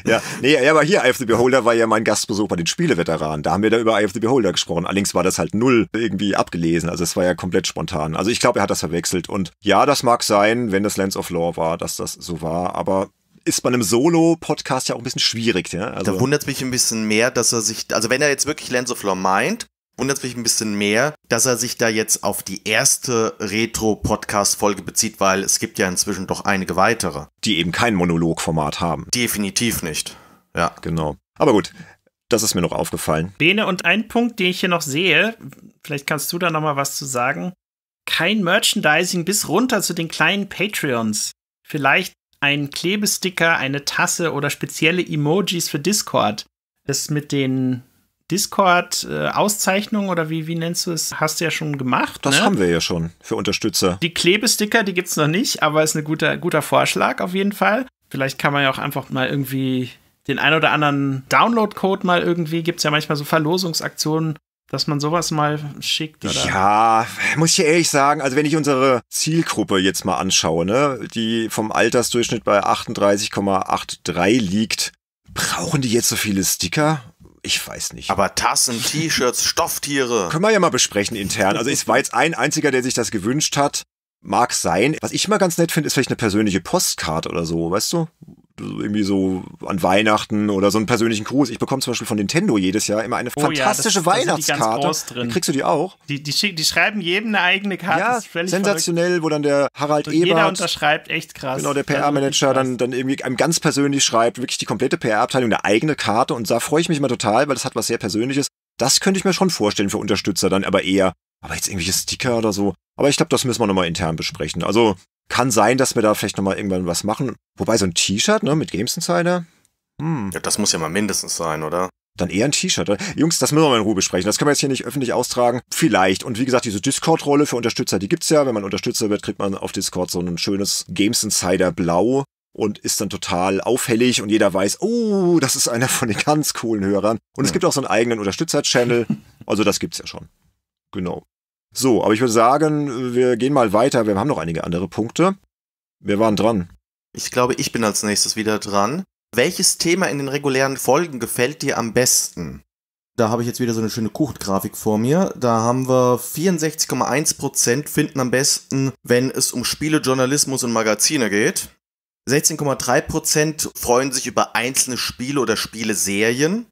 ja, nee, aber hier, Eye of the Beholder war ja mein Gastbesuch bei den Spieleveteranen. Da haben wir da über Eye of the Beholder gesprochen. Allerdings war das halt null irgendwie abgelesen. Also es war ja komplett spontan. Also ich glaube, er hat das verwechselt. Und ja, das mag sein, wenn das Lens of Law war, dass das so war. Aber ist bei einem Solo-Podcast ja auch ein bisschen schwierig. Ja? Also da wundert mich ein bisschen mehr, dass er sich, also wenn er jetzt wirklich Lens of Law meint, wundert mich ein bisschen mehr, dass er sich da jetzt auf die erste Retro-Podcast-Folge bezieht, weil es gibt ja inzwischen doch einige weitere. Die eben kein Monologformat haben. Definitiv nicht. Ja. Genau. Aber gut, das ist mir noch aufgefallen. Bene, und ein Punkt, den ich hier noch sehe, vielleicht kannst du da nochmal was zu sagen. Kein Merchandising bis runter zu den kleinen Patreons. Vielleicht ein Klebesticker, eine Tasse oder spezielle Emojis für Discord. Das mit den Discord-Auszeichnung oder wie, wie nennst du es? Hast du ja schon gemacht. Das ne? haben wir ja schon für Unterstützer. Die Klebesticker, die gibt es noch nicht, aber ist ein guter, guter Vorschlag auf jeden Fall. Vielleicht kann man ja auch einfach mal irgendwie den ein oder anderen Download-Code mal irgendwie, gibt es ja manchmal so Verlosungsaktionen, dass man sowas mal schickt. Oder? Ja, muss ich ehrlich sagen, also wenn ich unsere Zielgruppe jetzt mal anschaue, ne, die vom Altersdurchschnitt bei 38,83 liegt, brauchen die jetzt so viele Sticker? ich weiß nicht. Aber Tassen, T-Shirts, Stofftiere. Können wir ja mal besprechen intern. Also es war jetzt ein einziger, der sich das gewünscht hat. Mag sein. Was ich mal ganz nett finde, ist vielleicht eine persönliche Postkarte oder so, weißt du? irgendwie so an Weihnachten oder so einen persönlichen Gruß. Ich bekomme zum Beispiel von Nintendo jedes Jahr immer eine oh, fantastische ja, das, Weihnachtskarte. Das drin. kriegst du die auch? Die, die, die, schreiben jedem eine eigene Karte. Ja, sensationell, verrückt. wo dann der Harald und Ebert. Jeder unterschreibt, echt krass. Genau, der also PR-Manager dann, dann irgendwie einem ganz persönlich schreibt, wirklich die komplette PR-Abteilung eine eigene Karte. Und da freue ich mich immer total, weil das hat was sehr Persönliches. Das könnte ich mir schon vorstellen für Unterstützer dann aber eher. Aber jetzt irgendwelche Sticker oder so. Aber ich glaube, das müssen wir nochmal intern besprechen. Also kann sein, dass wir da vielleicht nochmal irgendwann was machen. Wobei so ein T-Shirt, ne, mit Games Insider. Hm. Ja, das muss ja mal mindestens sein, oder? Dann eher ein T-Shirt. Jungs, das müssen wir mal in Ruhe besprechen. Das können wir jetzt hier nicht öffentlich austragen. Vielleicht. Und wie gesagt, diese Discord-Rolle für Unterstützer, die gibt's ja. Wenn man Unterstützer wird, kriegt man auf Discord so ein schönes Games Insider Blau und ist dann total auffällig und jeder weiß, oh, das ist einer von den ganz coolen Hörern. Und ja. es gibt auch so einen eigenen Unterstützer-Channel. Also das gibt's ja schon. Genau. So, aber ich würde sagen, wir gehen mal weiter. Wir haben noch einige andere Punkte. Wir waren dran. Ich glaube, ich bin als nächstes wieder dran. Welches Thema in den regulären Folgen gefällt dir am besten? Da habe ich jetzt wieder so eine schöne Kuchtgrafik vor mir. Da haben wir 64,1% finden am besten, wenn es um Spiele, Journalismus und Magazine geht. 16,3 freuen sich über einzelne Spiele oder Spieleserien.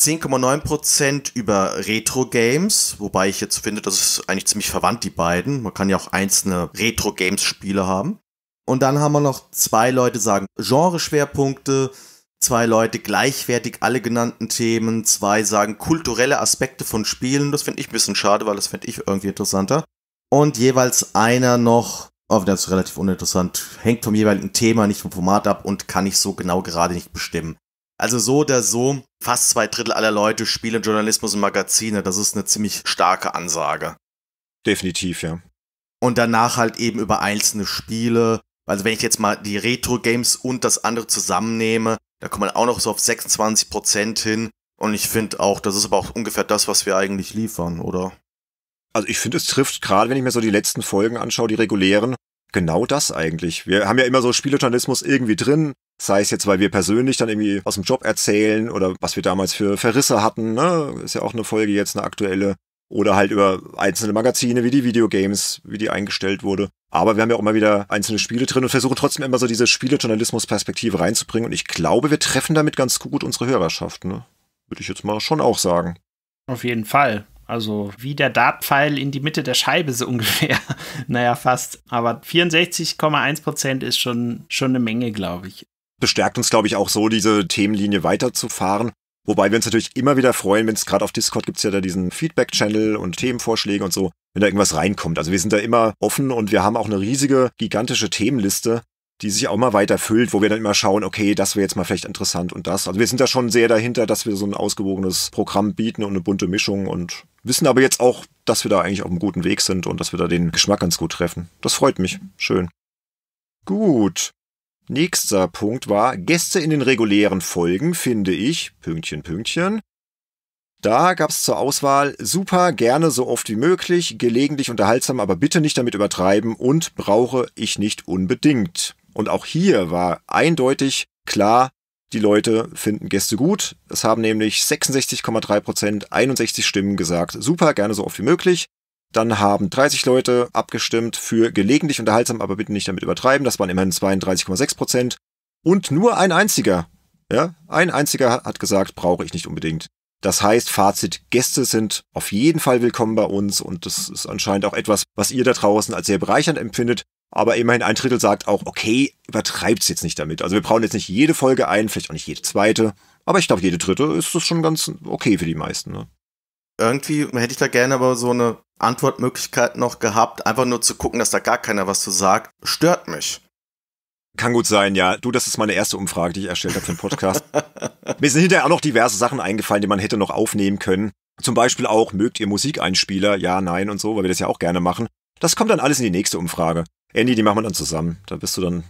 10,9% über Retro-Games, wobei ich jetzt finde, das ist eigentlich ziemlich verwandt, die beiden. Man kann ja auch einzelne Retro-Games-Spiele haben. Und dann haben wir noch zwei Leute sagen Genreschwerpunkte, zwei Leute gleichwertig alle genannten Themen, zwei sagen kulturelle Aspekte von Spielen. Das finde ich ein bisschen schade, weil das finde ich irgendwie interessanter. Und jeweils einer noch aber das ist relativ uninteressant. Hängt vom jeweiligen Thema, nicht vom Format ab und kann ich so genau gerade nicht bestimmen. Also so oder so, fast zwei Drittel aller Leute spielen Journalismus und Magazine. Das ist eine ziemlich starke Ansage. Definitiv, ja. Und danach halt eben über einzelne Spiele. Also wenn ich jetzt mal die Retro-Games und das andere zusammennehme, da kommt man auch noch so auf 26% hin. Und ich finde auch, das ist aber auch ungefähr das, was wir eigentlich liefern, oder? Also ich finde, es trifft gerade, wenn ich mir so die letzten Folgen anschaue, die regulären, genau das eigentlich. Wir haben ja immer so Spielejournalismus irgendwie drin, sei es jetzt, weil wir persönlich dann irgendwie aus dem Job erzählen oder was wir damals für Verrisse hatten, ne? ist ja auch eine Folge jetzt, eine aktuelle. Oder halt über einzelne Magazine wie die Videogames, wie die eingestellt wurde. Aber wir haben ja auch immer wieder einzelne Spiele drin und versuchen trotzdem immer so diese Spielejournalismus-Perspektive reinzubringen. Und ich glaube, wir treffen damit ganz gut unsere Hörerschaft. Ne? Würde ich jetzt mal schon auch sagen. Auf jeden Fall. Also wie der Dartpfeil in die Mitte der Scheibe so ungefähr. naja, fast. Aber 64,1 Prozent ist schon, schon eine Menge, glaube ich. Bestärkt uns, glaube ich, auch so, diese Themenlinie weiterzufahren. Wobei wir uns natürlich immer wieder freuen, wenn es gerade auf Discord gibt es ja da diesen Feedback-Channel und Themenvorschläge und so, wenn da irgendwas reinkommt. Also wir sind da immer offen und wir haben auch eine riesige, gigantische Themenliste, die sich auch mal weiter füllt, wo wir dann immer schauen, okay, das wäre jetzt mal vielleicht interessant und das. Also wir sind da schon sehr dahinter, dass wir so ein ausgewogenes Programm bieten und eine bunte Mischung und wissen aber jetzt auch, dass wir da eigentlich auf einem guten Weg sind und dass wir da den Geschmack ganz gut treffen. Das freut mich. Schön. Gut. Nächster Punkt war Gäste in den regulären Folgen, finde ich. Pünktchen, Pünktchen. Da gab es zur Auswahl super, gerne so oft wie möglich, gelegentlich unterhaltsam, aber bitte nicht damit übertreiben und brauche ich nicht unbedingt. Und auch hier war eindeutig klar, die Leute finden Gäste gut. Es haben nämlich 66,3 Prozent, 61 Stimmen gesagt, super, gerne so oft wie möglich. Dann haben 30 Leute abgestimmt für gelegentlich unterhaltsam, aber bitte nicht damit übertreiben. Das waren immerhin 32,6 Prozent. Und nur ein einziger, ja, ein einziger hat gesagt, brauche ich nicht unbedingt. Das heißt, Fazit, Gäste sind auf jeden Fall willkommen bei uns und das ist anscheinend auch etwas, was ihr da draußen als sehr bereichernd empfindet aber immerhin ein Drittel sagt auch, okay, übertreibt es jetzt nicht damit. Also wir brauchen jetzt nicht jede Folge ein, vielleicht auch nicht jede zweite. Aber ich glaube, jede dritte ist das schon ganz okay für die meisten. Ne? Irgendwie hätte ich da gerne aber so eine Antwortmöglichkeit noch gehabt, einfach nur zu gucken, dass da gar keiner was zu sagt. Stört mich. Kann gut sein, ja. Du, das ist meine erste Umfrage, die ich erstellt habe für den Podcast. Mir sind hinterher auch noch diverse Sachen eingefallen, die man hätte noch aufnehmen können. Zum Beispiel auch, mögt ihr Musikeinspieler? Ja, nein und so, weil wir das ja auch gerne machen. Das kommt dann alles in die nächste Umfrage. Andy, die machen wir dann zusammen. Da bist du dann.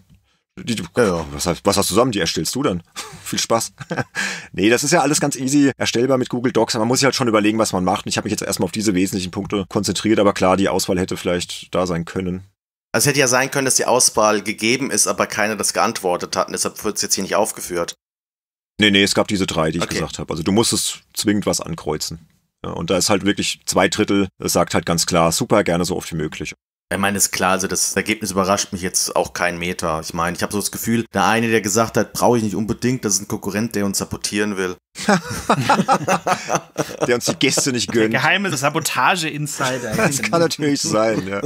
Die, die, ja, was, was hast du zusammen? Die erstellst du dann. Viel Spaß. nee, das ist ja alles ganz easy erstellbar mit Google Docs. Man muss sich halt schon überlegen, was man macht. Und ich habe mich jetzt erstmal auf diese wesentlichen Punkte konzentriert, aber klar, die Auswahl hätte vielleicht da sein können. Also es hätte ja sein können, dass die Auswahl gegeben ist, aber keiner das geantwortet hat. Und deshalb wird es jetzt hier nicht aufgeführt. Nee, nee, es gab diese drei, die ich okay. gesagt habe. Also du musstest zwingend was ankreuzen. Ja, und da ist halt wirklich zwei Drittel, es sagt halt ganz klar, super, gerne so oft wie möglich. Ich meine, ist klar, also das Ergebnis überrascht mich jetzt auch keinen Meter. Ich meine, ich habe so das Gefühl, der eine, der gesagt hat, brauche ich nicht unbedingt, das ist ein Konkurrent, der uns sabotieren will. der uns die Gäste nicht gönnt. Der geheime Sabotage-Insider. Das kann natürlich sein, ja.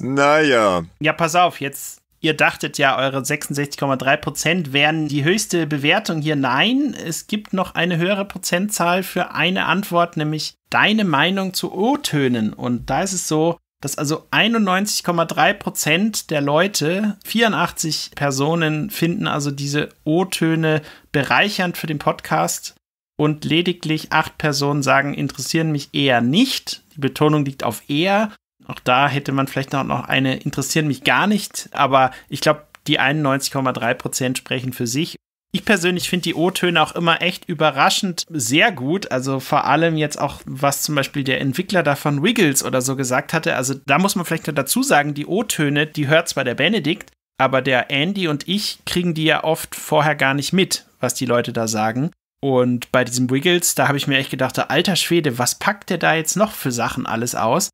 Naja. Ja, pass auf, jetzt Ihr dachtet ja, eure 66,3% wären die höchste Bewertung hier. Nein, es gibt noch eine höhere Prozentzahl für eine Antwort, nämlich deine Meinung zu O-Tönen. Und da ist es so, dass also 91,3 Prozent der Leute, 84 Personen, finden also diese O-Töne bereichernd für den Podcast und lediglich acht Personen sagen, interessieren mich eher nicht. Die Betonung liegt auf eher. Auch da hätte man vielleicht noch eine interessieren mich gar nicht, aber ich glaube, die 91,3 Prozent sprechen für sich ich persönlich finde die O-Töne auch immer echt überraschend sehr gut. Also vor allem jetzt auch, was zum Beispiel der Entwickler da von Wiggles oder so gesagt hatte. Also da muss man vielleicht noch dazu sagen, die O-Töne, die hört zwar der Benedikt, aber der Andy und ich kriegen die ja oft vorher gar nicht mit, was die Leute da sagen. Und bei diesem Wiggles, da habe ich mir echt gedacht, alter Schwede, was packt der da jetzt noch für Sachen alles aus?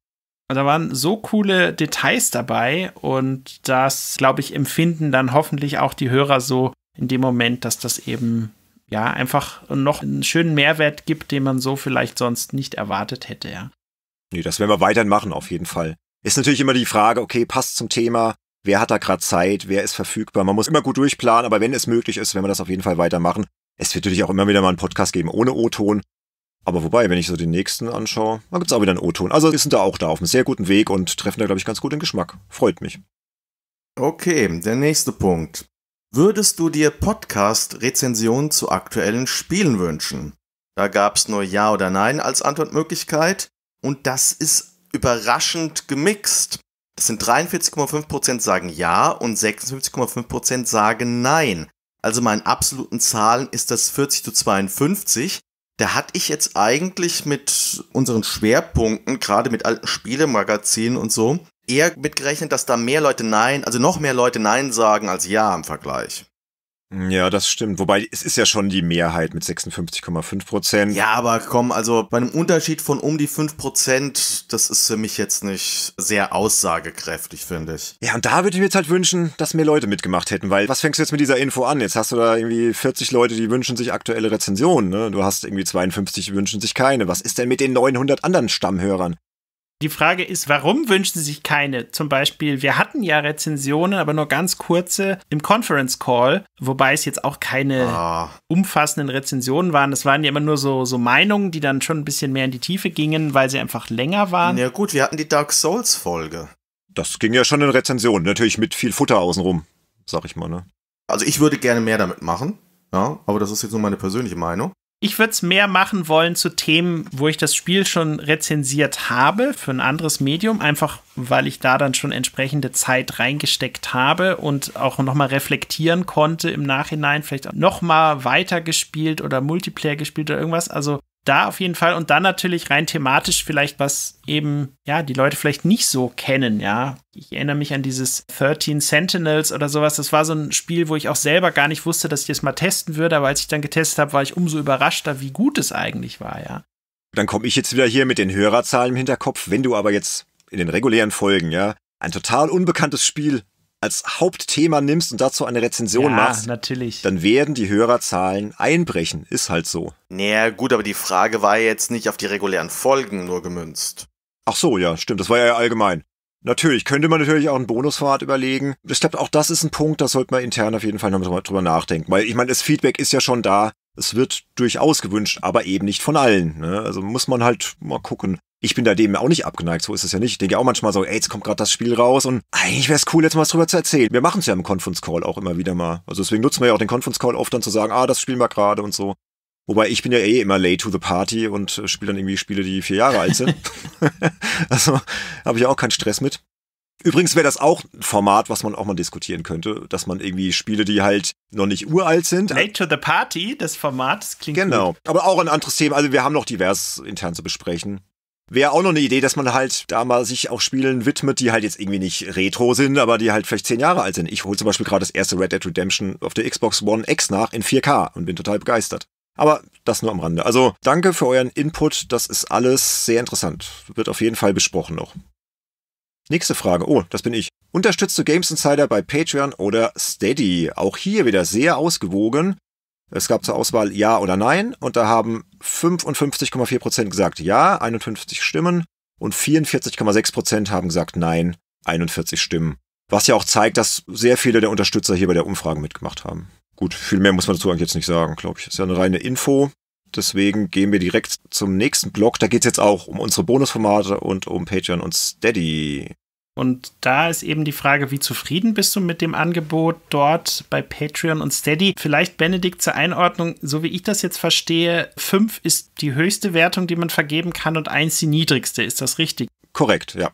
Und da waren so coole Details dabei und das, glaube ich, empfinden dann hoffentlich auch die Hörer so, in dem Moment, dass das eben ja einfach noch einen schönen Mehrwert gibt, den man so vielleicht sonst nicht erwartet hätte, ja. Nee, das werden wir weiterhin machen, auf jeden Fall. Ist natürlich immer die Frage, okay, passt zum Thema, wer hat da gerade Zeit, wer ist verfügbar. Man muss immer gut durchplanen, aber wenn es möglich ist, werden wir das auf jeden Fall weitermachen. Es wird natürlich auch immer wieder mal einen Podcast geben ohne O-Ton. Aber wobei, wenn ich so den nächsten anschaue, da gibt es auch wieder einen O-Ton. Also wir sind da auch da auf einem sehr guten Weg und treffen da, glaube ich, ganz gut den Geschmack. Freut mich. Okay, der nächste Punkt. Würdest du dir Podcast-Rezensionen zu aktuellen Spielen wünschen? Da gab es nur Ja oder Nein als Antwortmöglichkeit und das ist überraschend gemixt. Das sind 43,5% sagen Ja und 56,5% sagen Nein. Also meinen absoluten Zahlen ist das 40 zu 52. Da hatte ich jetzt eigentlich mit unseren Schwerpunkten, gerade mit alten Spielemagazinen und so, eher mitgerechnet, dass da mehr Leute Nein, also noch mehr Leute Nein sagen als Ja im Vergleich. Ja, das stimmt. Wobei es ist ja schon die Mehrheit mit 56,5 Prozent. Ja, aber komm, also bei einem Unterschied von um die 5 Prozent, das ist für mich jetzt nicht sehr aussagekräftig, finde ich. Ja, und da würde ich mir jetzt halt wünschen, dass mehr Leute mitgemacht hätten, weil was fängst du jetzt mit dieser Info an? Jetzt hast du da irgendwie 40 Leute, die wünschen sich aktuelle Rezensionen, ne? Du hast irgendwie 52, die wünschen sich keine. Was ist denn mit den 900 anderen Stammhörern? die Frage ist, warum wünschen Sie sich keine? Zum Beispiel, wir hatten ja Rezensionen, aber nur ganz kurze im Conference Call, wobei es jetzt auch keine ah. umfassenden Rezensionen waren. Das waren ja immer nur so, so Meinungen, die dann schon ein bisschen mehr in die Tiefe gingen, weil sie einfach länger waren. Ja gut, wir hatten die Dark Souls Folge. Das ging ja schon in Rezensionen, natürlich mit viel Futter außenrum, sag ich mal. Ne? Also ich würde gerne mehr damit machen, ja, aber das ist jetzt nur meine persönliche Meinung. Ich würde es mehr machen wollen zu Themen, wo ich das Spiel schon rezensiert habe für ein anderes Medium, einfach weil ich da dann schon entsprechende Zeit reingesteckt habe und auch nochmal reflektieren konnte im Nachhinein, vielleicht nochmal weiter gespielt oder Multiplayer gespielt oder irgendwas. Also da auf jeden Fall und dann natürlich rein thematisch vielleicht was eben, ja, die Leute vielleicht nicht so kennen, ja. Ich erinnere mich an dieses 13 Sentinels oder sowas. Das war so ein Spiel, wo ich auch selber gar nicht wusste, dass ich das mal testen würde, aber als ich dann getestet habe, war ich umso überraschter, wie gut es eigentlich war, ja. Dann komme ich jetzt wieder hier mit den Hörerzahlen im Hinterkopf. Wenn du aber jetzt in den regulären Folgen, ja, ein total unbekanntes Spiel als Hauptthema nimmst und dazu eine Rezension ja, machst, natürlich. dann werden die Hörerzahlen einbrechen. Ist halt so. Naja, gut, aber die Frage war jetzt nicht auf die regulären Folgen nur gemünzt. Ach so, ja, stimmt. Das war ja allgemein. Natürlich, könnte man natürlich auch ein Bonusformat überlegen. Ich glaube, auch das ist ein Punkt, da sollte man intern auf jeden Fall nochmal drüber nachdenken. Weil ich meine, das Feedback ist ja schon da. Es wird durchaus gewünscht, aber eben nicht von allen. Ne? Also muss man halt mal gucken ich bin da dem auch nicht abgeneigt, so ist es ja nicht. Ich denke auch manchmal so, ey, jetzt kommt gerade das Spiel raus und eigentlich wäre es cool, jetzt mal was drüber zu erzählen. Wir machen es ja im Conference Call auch immer wieder mal. Also deswegen nutzen wir ja auch den Conference Call oft dann zu sagen, ah, das spielen wir gerade und so. Wobei ich bin ja eh immer late to the party und äh, spiele dann irgendwie Spiele, die vier Jahre alt sind. also habe ich auch keinen Stress mit. Übrigens wäre das auch ein Format, was man auch mal diskutieren könnte, dass man irgendwie Spiele, die halt noch nicht uralt sind. Äh late to the Party, das Format, das klingt Genau, gut. aber auch ein anderes Thema. Also wir haben noch divers intern zu besprechen. Wäre auch noch eine Idee, dass man halt da mal sich auch Spielen widmet, die halt jetzt irgendwie nicht Retro sind, aber die halt vielleicht zehn Jahre alt sind. Ich hole zum Beispiel gerade das erste Red Dead Redemption auf der Xbox One X nach in 4K und bin total begeistert. Aber das nur am Rande. Also danke für euren Input. Das ist alles sehr interessant. Wird auf jeden Fall besprochen noch. Nächste Frage. Oh, das bin ich. Unterstützt du Games Insider bei Patreon oder Steady? Auch hier wieder sehr ausgewogen. Es gab zur Auswahl Ja oder Nein und da haben 55,4 Prozent gesagt Ja, 51 Stimmen und 44,6 Prozent haben gesagt Nein, 41 Stimmen. Was ja auch zeigt, dass sehr viele der Unterstützer hier bei der Umfrage mitgemacht haben. Gut, viel mehr muss man dazu eigentlich jetzt nicht sagen, glaube ich. Das ist ja eine reine Info. Deswegen gehen wir direkt zum nächsten Blog. Da geht es jetzt auch um unsere Bonusformate und um Patreon und Steady. Und da ist eben die Frage, wie zufrieden bist du mit dem Angebot dort bei Patreon und Steady? Vielleicht, Benedikt, zur Einordnung, so wie ich das jetzt verstehe, 5 ist die höchste Wertung, die man vergeben kann und 1 die niedrigste. Ist das richtig? Korrekt, ja.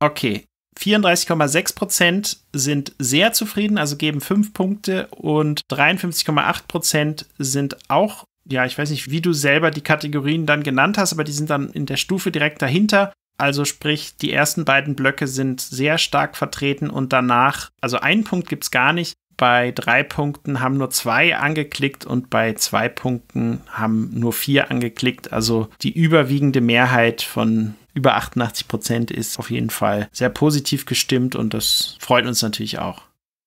Okay. 34,6 Prozent sind sehr zufrieden, also geben 5 Punkte und 53,8 Prozent sind auch ja, ich weiß nicht, wie du selber die Kategorien dann genannt hast, aber die sind dann in der Stufe direkt dahinter. Also sprich, die ersten beiden Blöcke sind sehr stark vertreten und danach, also einen Punkt gibt es gar nicht. Bei drei Punkten haben nur zwei angeklickt und bei zwei Punkten haben nur vier angeklickt. Also die überwiegende Mehrheit von über 88 Prozent ist auf jeden Fall sehr positiv gestimmt und das freut uns natürlich auch.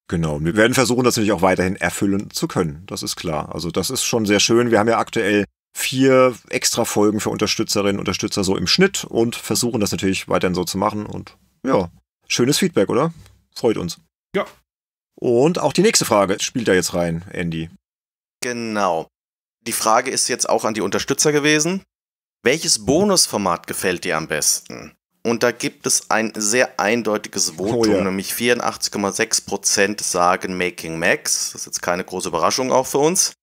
Genau, wir werden versuchen, das natürlich auch weiterhin erfüllen zu können. Das ist klar. Also das ist schon sehr schön. Wir haben ja aktuell vier extra Folgen für Unterstützerinnen und Unterstützer so im Schnitt und versuchen das natürlich weiterhin so zu machen. Und ja, schönes Feedback, oder? Freut uns. Ja. Und auch die nächste Frage spielt da jetzt rein, Andy. Genau. Die Frage ist jetzt auch an die Unterstützer gewesen. Welches Bonusformat gefällt dir am besten? Und da gibt es ein sehr eindeutiges oh Votum, oh ja. nämlich 84,6% sagen Making Max. Das ist jetzt keine große Überraschung auch für uns.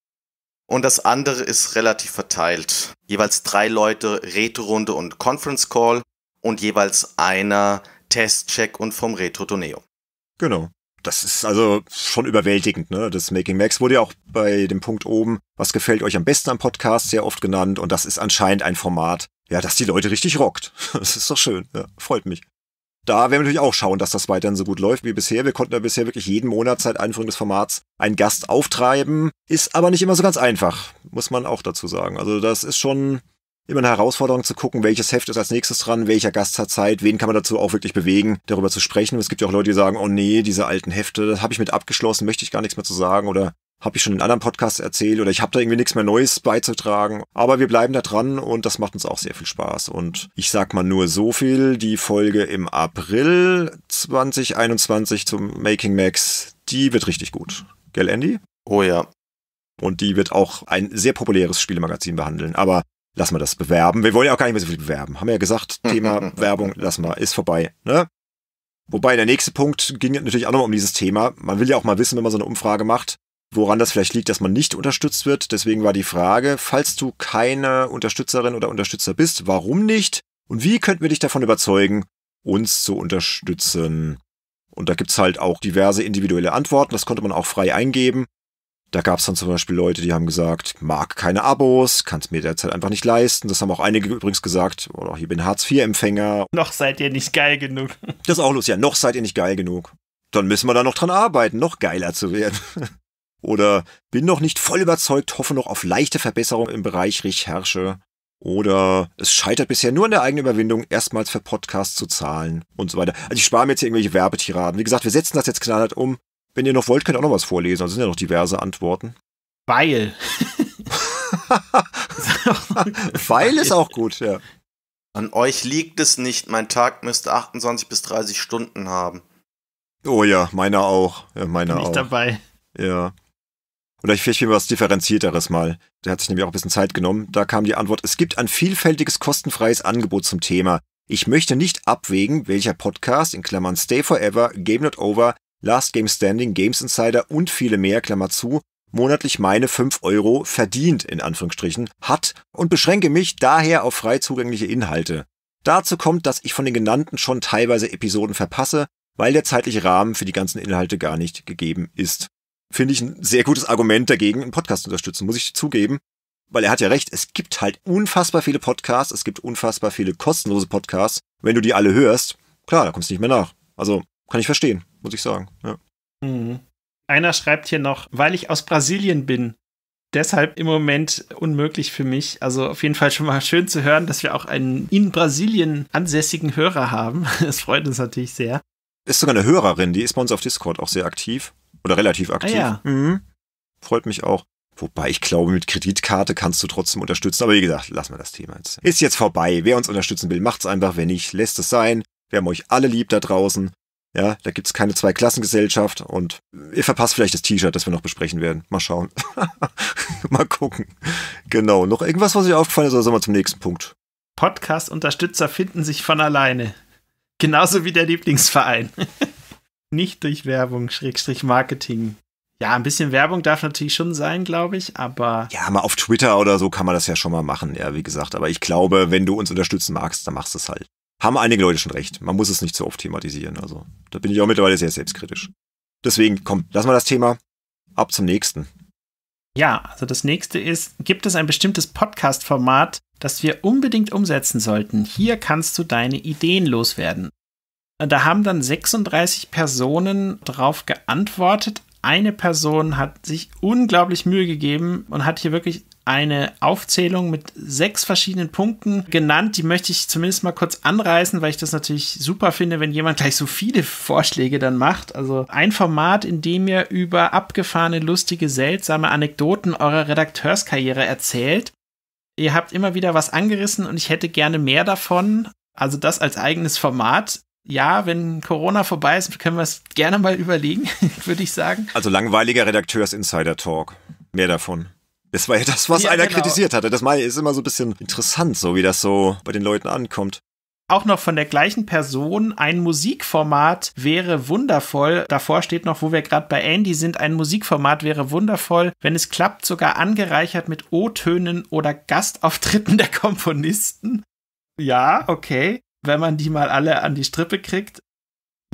Und das andere ist relativ verteilt. Jeweils drei Leute Retorunde und Conference Call und jeweils einer Testcheck und vom Retro Torneo. Genau. Das ist also schon überwältigend, ne? Das Making Max wurde ja auch bei dem Punkt oben, was gefällt euch am besten am Podcast, sehr oft genannt. Und das ist anscheinend ein Format, ja, das die Leute richtig rockt. Das ist doch schön. Ja, freut mich da werden wir natürlich auch schauen, dass das weiterhin so gut läuft wie bisher. Wir konnten ja bisher wirklich jeden Monat seit Einführung des Formats einen Gast auftreiben. Ist aber nicht immer so ganz einfach, muss man auch dazu sagen. Also das ist schon immer eine Herausforderung zu gucken, welches Heft ist als nächstes dran, welcher Gast hat Zeit, wen kann man dazu auch wirklich bewegen, darüber zu sprechen. Es gibt ja auch Leute, die sagen, oh nee, diese alten Hefte, das habe ich mit abgeschlossen, möchte ich gar nichts mehr zu sagen oder habe ich schon in anderen Podcasts erzählt oder ich habe da irgendwie nichts mehr Neues beizutragen. Aber wir bleiben da dran und das macht uns auch sehr viel Spaß. Und ich sag mal nur so viel, die Folge im April 2021 zum Making Max, die wird richtig gut. Gell, Andy? Oh ja. Und die wird auch ein sehr populäres Spielemagazin behandeln. Aber lass mal das bewerben. Wir wollen ja auch gar nicht mehr so viel bewerben. Haben wir ja gesagt, Thema Werbung, lass mal, ist vorbei. Ne? Wobei der nächste Punkt ging natürlich auch nochmal um dieses Thema. Man will ja auch mal wissen, wenn man so eine Umfrage macht, woran das vielleicht liegt, dass man nicht unterstützt wird. Deswegen war die Frage, falls du keine Unterstützerin oder Unterstützer bist, warum nicht? Und wie könnten wir dich davon überzeugen, uns zu unterstützen? Und da gibt's halt auch diverse individuelle Antworten, das konnte man auch frei eingeben. Da gab's dann zum Beispiel Leute, die haben gesagt, mag keine Abos, kann's mir derzeit einfach nicht leisten. Das haben auch einige übrigens gesagt, oder oh, ich bin Hartz-IV-Empfänger. Noch seid ihr nicht geil genug. Das ist auch los, ja, noch seid ihr nicht geil genug. Dann müssen wir da noch dran arbeiten, noch geiler zu werden. Oder bin noch nicht voll überzeugt, hoffe noch auf leichte Verbesserungen im Bereich Ich herrsche. Oder es scheitert bisher nur an der eigenen Überwindung, erstmals für Podcasts zu zahlen und so weiter. Also ich spare mir jetzt hier irgendwelche Werbetiraden. Wie gesagt, wir setzen das jetzt knallhart um. Wenn ihr noch wollt, könnt ihr auch noch was vorlesen. Da sind ja noch diverse Antworten. Weil. Weil ist auch gut, ja. An euch liegt es nicht. Mein Tag müsste 28 bis 30 Stunden haben. Oh ja, meiner auch. Ja, meiner Bin ich auch. dabei. Ja. Oder ich vielleicht will was Differenzierteres mal. Der hat sich nämlich auch ein bisschen Zeit genommen. Da kam die Antwort, es gibt ein vielfältiges kostenfreies Angebot zum Thema. Ich möchte nicht abwägen, welcher Podcast in Klammern Stay Forever, Game Not Over, Last Game Standing, Games Insider und viele mehr, Klammer zu, monatlich meine 5 Euro verdient, in Anführungsstrichen, hat und beschränke mich daher auf frei zugängliche Inhalte. Dazu kommt, dass ich von den genannten schon teilweise Episoden verpasse, weil der zeitliche Rahmen für die ganzen Inhalte gar nicht gegeben ist finde ich ein sehr gutes Argument dagegen, einen Podcast zu unterstützen, muss ich zugeben. Weil er hat ja recht, es gibt halt unfassbar viele Podcasts, es gibt unfassbar viele kostenlose Podcasts. Wenn du die alle hörst, klar, da kommst du nicht mehr nach. Also kann ich verstehen, muss ich sagen. Ja. Mhm. Einer schreibt hier noch, weil ich aus Brasilien bin, deshalb im Moment unmöglich für mich. Also auf jeden Fall schon mal schön zu hören, dass wir auch einen in Brasilien ansässigen Hörer haben. Das freut uns natürlich sehr. Ist sogar eine Hörerin, die ist bei uns auf Discord auch sehr aktiv. Oder relativ ah, aktiv. Ah, ja. mhm. Freut mich auch. Wobei ich glaube, mit Kreditkarte kannst du trotzdem unterstützen. Aber wie gesagt, lassen wir das Thema jetzt. Ist jetzt vorbei. Wer uns unterstützen will, macht's einfach. Wenn nicht, lässt es sein. Wir haben euch alle lieb da draußen. Ja, da gibt's keine Zweiklassengesellschaft und ihr verpasst vielleicht das T-Shirt, das wir noch besprechen werden. Mal schauen. Mal gucken. Genau. Noch irgendwas, was euch aufgefallen ist, oder sollen wir zum nächsten Punkt? Podcast-Unterstützer finden sich von alleine. Genauso wie der Lieblingsverein. nicht durch Werbung, Schrägstrich Marketing. Ja, ein bisschen Werbung darf natürlich schon sein, glaube ich, aber. Ja, mal auf Twitter oder so kann man das ja schon mal machen, ja, wie gesagt. Aber ich glaube, wenn du uns unterstützen magst, dann machst du es halt. Haben einige Leute schon recht. Man muss es nicht so oft thematisieren. Also, da bin ich auch mittlerweile sehr selbstkritisch. Deswegen, komm, lass mal das Thema. Ab zum nächsten. Ja, also das nächste ist, gibt es ein bestimmtes Podcast-Format, das wir unbedingt umsetzen sollten? Hier kannst du deine Ideen loswerden. Da haben dann 36 Personen drauf geantwortet. Eine Person hat sich unglaublich Mühe gegeben und hat hier wirklich eine Aufzählung mit sechs verschiedenen Punkten genannt. Die möchte ich zumindest mal kurz anreißen, weil ich das natürlich super finde, wenn jemand gleich so viele Vorschläge dann macht. Also ein Format, in dem ihr über abgefahrene, lustige, seltsame Anekdoten eurer Redakteurskarriere erzählt. Ihr habt immer wieder was angerissen und ich hätte gerne mehr davon. Also das als eigenes Format ja, wenn Corona vorbei ist, können wir es gerne mal überlegen, würde ich sagen. Also langweiliger Redakteurs-Insider-Talk. Mehr davon. Das war ja das, was ja, einer genau. kritisiert hatte. Das ist immer so ein bisschen interessant, so wie das so bei den Leuten ankommt. Auch noch von der gleichen Person, ein Musikformat wäre wundervoll. Davor steht noch, wo wir gerade bei Andy sind, ein Musikformat wäre wundervoll, wenn es klappt, sogar angereichert mit O-Tönen oder Gastauftritten der Komponisten. Ja, okay wenn man die mal alle an die Strippe kriegt.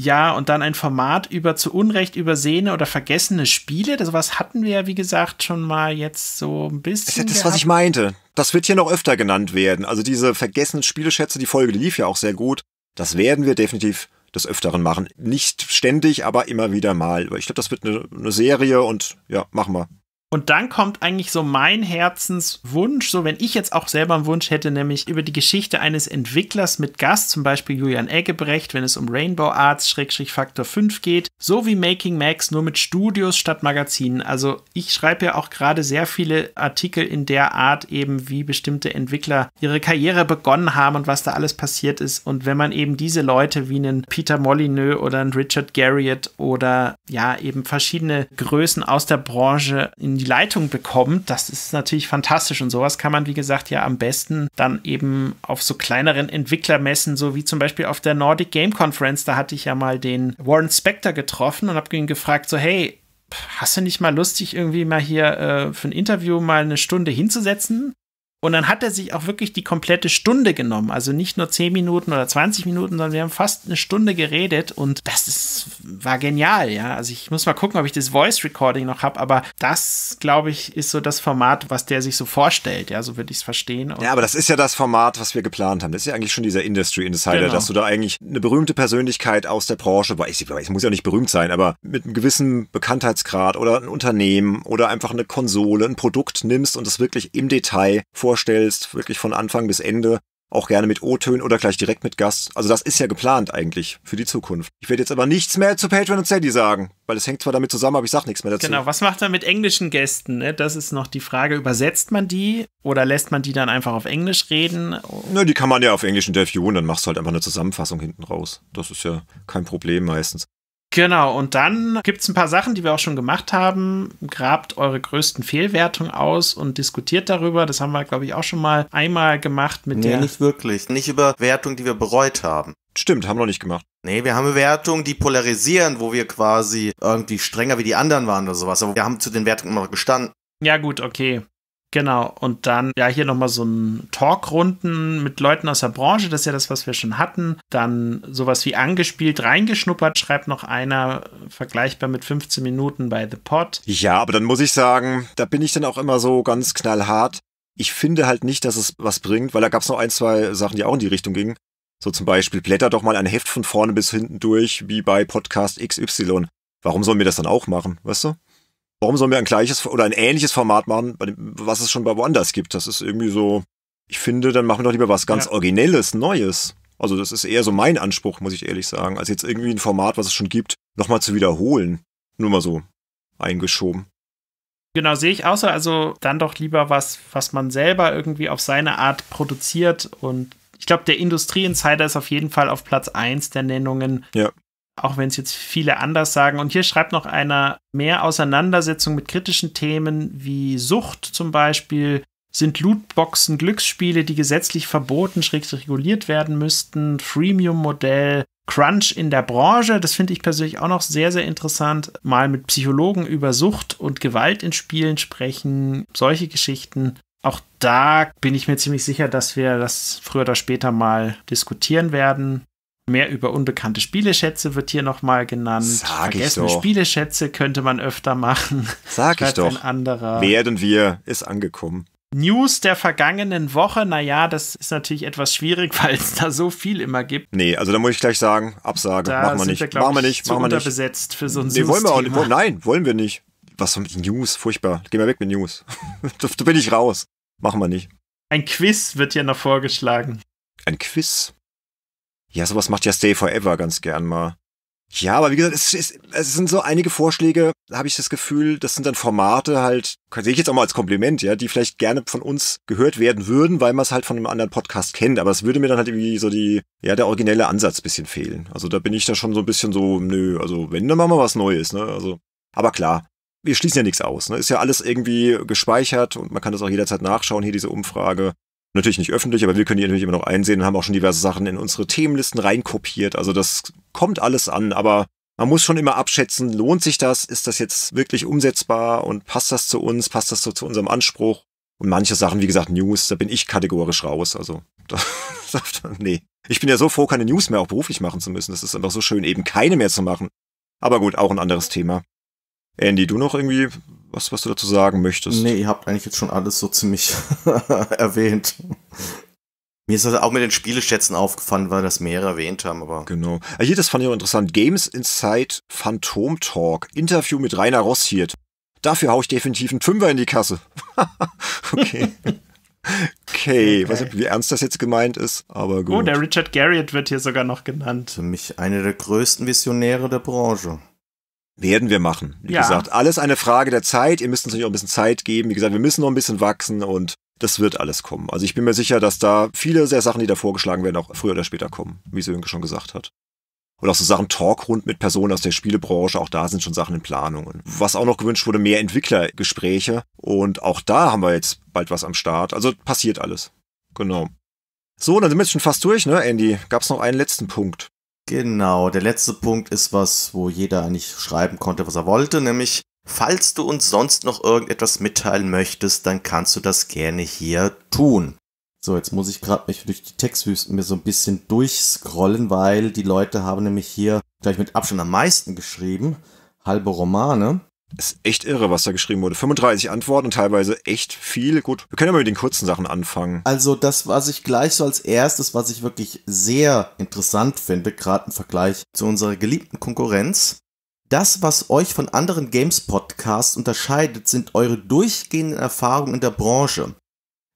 Ja, und dann ein Format über zu Unrecht übersehene oder vergessene Spiele. Das was hatten wir ja, wie gesagt, schon mal jetzt so ein bisschen. Das ist ja das, was ich meinte. Das wird hier noch öfter genannt werden. Also diese vergessenen Spieleschätze, die Folge, die lief ja auch sehr gut. Das werden wir definitiv des Öfteren machen. Nicht ständig, aber immer wieder mal. Ich glaube, das wird eine, eine Serie und ja, machen wir. Und dann kommt eigentlich so mein Herzenswunsch, so wenn ich jetzt auch selber einen Wunsch hätte, nämlich über die Geschichte eines Entwicklers mit Gast, zum Beispiel Julian Eggebrecht, wenn es um Rainbow Arts Schrägstrich Faktor 5 geht, so wie Making Max, nur mit Studios statt Magazinen. Also ich schreibe ja auch gerade sehr viele Artikel in der Art eben, wie bestimmte Entwickler ihre Karriere begonnen haben und was da alles passiert ist. Und wenn man eben diese Leute wie einen Peter Molyneux oder einen Richard Garriott oder ja eben verschiedene Größen aus der Branche in die Leitung bekommt, das ist natürlich fantastisch. Und sowas kann man, wie gesagt, ja am besten dann eben auf so kleineren Entwicklermessen, so wie zum Beispiel auf der Nordic Game Conference. Da hatte ich ja mal den Warren Spector getroffen und habe ihn gefragt, so hey, hast du nicht mal Lust, dich irgendwie mal hier äh, für ein Interview mal eine Stunde hinzusetzen? Und dann hat er sich auch wirklich die komplette Stunde genommen. Also nicht nur 10 Minuten oder 20 Minuten, sondern wir haben fast eine Stunde geredet und das ist, war genial, ja. Also ich muss mal gucken, ob ich das Voice Recording noch habe, aber das, glaube ich, ist so das Format, was der sich so vorstellt, ja, so würde ich es verstehen. Und ja, aber das ist ja das Format, was wir geplant haben. Das ist ja eigentlich schon dieser Industry Insider, genau. dass du da eigentlich eine berühmte Persönlichkeit aus der Branche, weil ich, ich muss ja nicht berühmt sein, aber mit einem gewissen Bekanntheitsgrad oder ein Unternehmen oder einfach eine Konsole, ein Produkt nimmst und das wirklich im Detail vor vorstellst, wirklich von Anfang bis Ende, auch gerne mit O-Tönen oder gleich direkt mit Gast. Also das ist ja geplant eigentlich für die Zukunft. Ich werde jetzt aber nichts mehr zu Patreon und Sandy sagen, weil es hängt zwar damit zusammen, aber ich sage nichts mehr dazu. Genau, was macht man mit englischen Gästen? Ne? Das ist noch die Frage, übersetzt man die oder lässt man die dann einfach auf Englisch reden? Na, die kann man ja auf Englisch interviewen, dann machst du halt einfach eine Zusammenfassung hinten raus. Das ist ja kein Problem meistens. Genau, und dann gibt es ein paar Sachen, die wir auch schon gemacht haben. Grabt eure größten Fehlwertungen aus und diskutiert darüber. Das haben wir, glaube ich, auch schon mal einmal gemacht mit nee, der. nicht wirklich. Nicht über Wertungen, die wir bereut haben. Stimmt, haben wir noch nicht gemacht. Nee, wir haben Wertungen, die polarisieren, wo wir quasi irgendwie strenger wie die anderen waren oder sowas. Aber wir haben zu den Wertungen immer gestanden. Ja, gut, okay. Genau, und dann ja hier nochmal so ein Talkrunden mit Leuten aus der Branche, das ist ja das, was wir schon hatten. Dann sowas wie angespielt, reingeschnuppert, schreibt noch einer, vergleichbar mit 15 Minuten bei The Pod. Ja, aber dann muss ich sagen, da bin ich dann auch immer so ganz knallhart. Ich finde halt nicht, dass es was bringt, weil da gab es noch ein, zwei Sachen, die auch in die Richtung gingen. So zum Beispiel, blätter doch mal ein Heft von vorne bis hinten durch, wie bei Podcast XY. Warum sollen wir das dann auch machen, weißt du? warum sollen wir ein gleiches oder ein ähnliches Format machen, was es schon bei woanders gibt? Das ist irgendwie so, ich finde, dann machen wir doch lieber was ganz ja. Originelles, Neues. Also das ist eher so mein Anspruch, muss ich ehrlich sagen, als jetzt irgendwie ein Format, was es schon gibt, nochmal zu wiederholen. Nur mal so eingeschoben. Genau, sehe ich außer also dann doch lieber was, was man selber irgendwie auf seine Art produziert und ich glaube, der Industrie-Insider ist auf jeden Fall auf Platz 1 der Nennungen. Ja auch wenn es jetzt viele anders sagen. Und hier schreibt noch einer, mehr Auseinandersetzung mit kritischen Themen wie Sucht zum Beispiel. Sind Lootboxen Glücksspiele, die gesetzlich verboten, schräg reguliert werden müssten? Freemium-Modell, Crunch in der Branche, das finde ich persönlich auch noch sehr, sehr interessant. Mal mit Psychologen über Sucht und Gewalt in Spielen sprechen, solche Geschichten. Auch da bin ich mir ziemlich sicher, dass wir das früher oder später mal diskutieren werden. Mehr über unbekannte Spieleschätze wird hier nochmal genannt. Sag Vergessene ich doch. Spieleschätze könnte man öfter machen. Sag ich doch. anderer. Werden wir, ist angekommen. News der vergangenen Woche, naja, das ist natürlich etwas schwierig, weil es da so viel immer gibt. Nee, also da muss ich gleich sagen, Absage, da machen wir nicht. Wir, machen wir nicht, machen wir nicht. besetzt für so ein Nee, wollen wir auch nicht. nein, wollen wir nicht. Was mit News, furchtbar. Geh mal weg mit News. da bin ich raus. Machen wir nicht. Ein Quiz wird hier noch vorgeschlagen. Ein Quiz? Ja, sowas macht ja Stay Forever ganz gern mal. Ja, aber wie gesagt, es, ist, es sind so einige Vorschläge, habe ich das Gefühl, das sind dann Formate halt, sehe ich jetzt auch mal als Kompliment, ja, die vielleicht gerne von uns gehört werden würden, weil man es halt von einem anderen Podcast kennt. Aber es würde mir dann halt irgendwie so die, ja, der originelle Ansatz bisschen fehlen. Also da bin ich da schon so ein bisschen so, nö, also wenn, dann machen wir was Neues, ne? Also, aber klar, wir schließen ja nichts aus, ne? Ist ja alles irgendwie gespeichert und man kann das auch jederzeit nachschauen, hier diese Umfrage. Natürlich nicht öffentlich, aber wir können die natürlich immer noch einsehen und haben auch schon diverse Sachen in unsere Themenlisten reinkopiert. Also das kommt alles an, aber man muss schon immer abschätzen, lohnt sich das? Ist das jetzt wirklich umsetzbar und passt das zu uns? Passt das so zu unserem Anspruch? Und manche Sachen, wie gesagt, News, da bin ich kategorisch raus. Also, da, nee. Ich bin ja so froh, keine News mehr auch beruflich machen zu müssen. Das ist einfach so schön, eben keine mehr zu machen. Aber gut, auch ein anderes Thema. Andy, du noch irgendwie was, was du dazu sagen möchtest. Nee, ihr habt eigentlich jetzt schon alles so ziemlich erwähnt. Mir ist das auch mit den Spieleschätzen aufgefallen, weil das mehrere erwähnt haben, aber. Genau. Ah, hier, das fand ich auch interessant. Games Inside Phantom Talk. Interview mit Rainer Rossiert. Dafür haue ich definitiv einen Fünfer in die Kasse. okay. Okay, okay. weiß nicht, wie ernst das jetzt gemeint ist, aber gut. Oh, der Richard Garriott wird hier sogar noch genannt. Für mich einer der größten Visionäre der Branche. Werden wir machen. Wie ja. gesagt, alles eine Frage der Zeit. Ihr müsst uns natürlich auch ein bisschen Zeit geben. Wie gesagt, wir müssen noch ein bisschen wachsen und das wird alles kommen. Also ich bin mir sicher, dass da viele sehr Sachen, die da vorgeschlagen werden, auch früher oder später kommen, wie Sönke schon gesagt hat. Oder auch so Sachen Talkrund mit Personen aus der Spielebranche, auch da sind schon Sachen in Planungen. was auch noch gewünscht wurde, mehr Entwicklergespräche. Und auch da haben wir jetzt bald was am Start. Also passiert alles. Genau. So, dann sind wir jetzt schon fast durch, ne, Andy? Gab es noch einen letzten Punkt? Genau, der letzte Punkt ist was, wo jeder eigentlich schreiben konnte, was er wollte, nämlich falls du uns sonst noch irgendetwas mitteilen möchtest, dann kannst du das gerne hier tun. So, jetzt muss ich gerade mich durch die Textwüsten mir so ein bisschen durchscrollen, weil die Leute haben nämlich hier gleich mit Abstand am meisten geschrieben, halbe Romane ist echt irre, was da geschrieben wurde. 35 Antworten und teilweise echt viel. Gut, wir können ja mal mit den kurzen Sachen anfangen. Also das, was ich gleich so als erstes, was ich wirklich sehr interessant finde, gerade im Vergleich zu unserer geliebten Konkurrenz. Das, was euch von anderen Games-Podcasts unterscheidet, sind eure durchgehenden Erfahrungen in der Branche.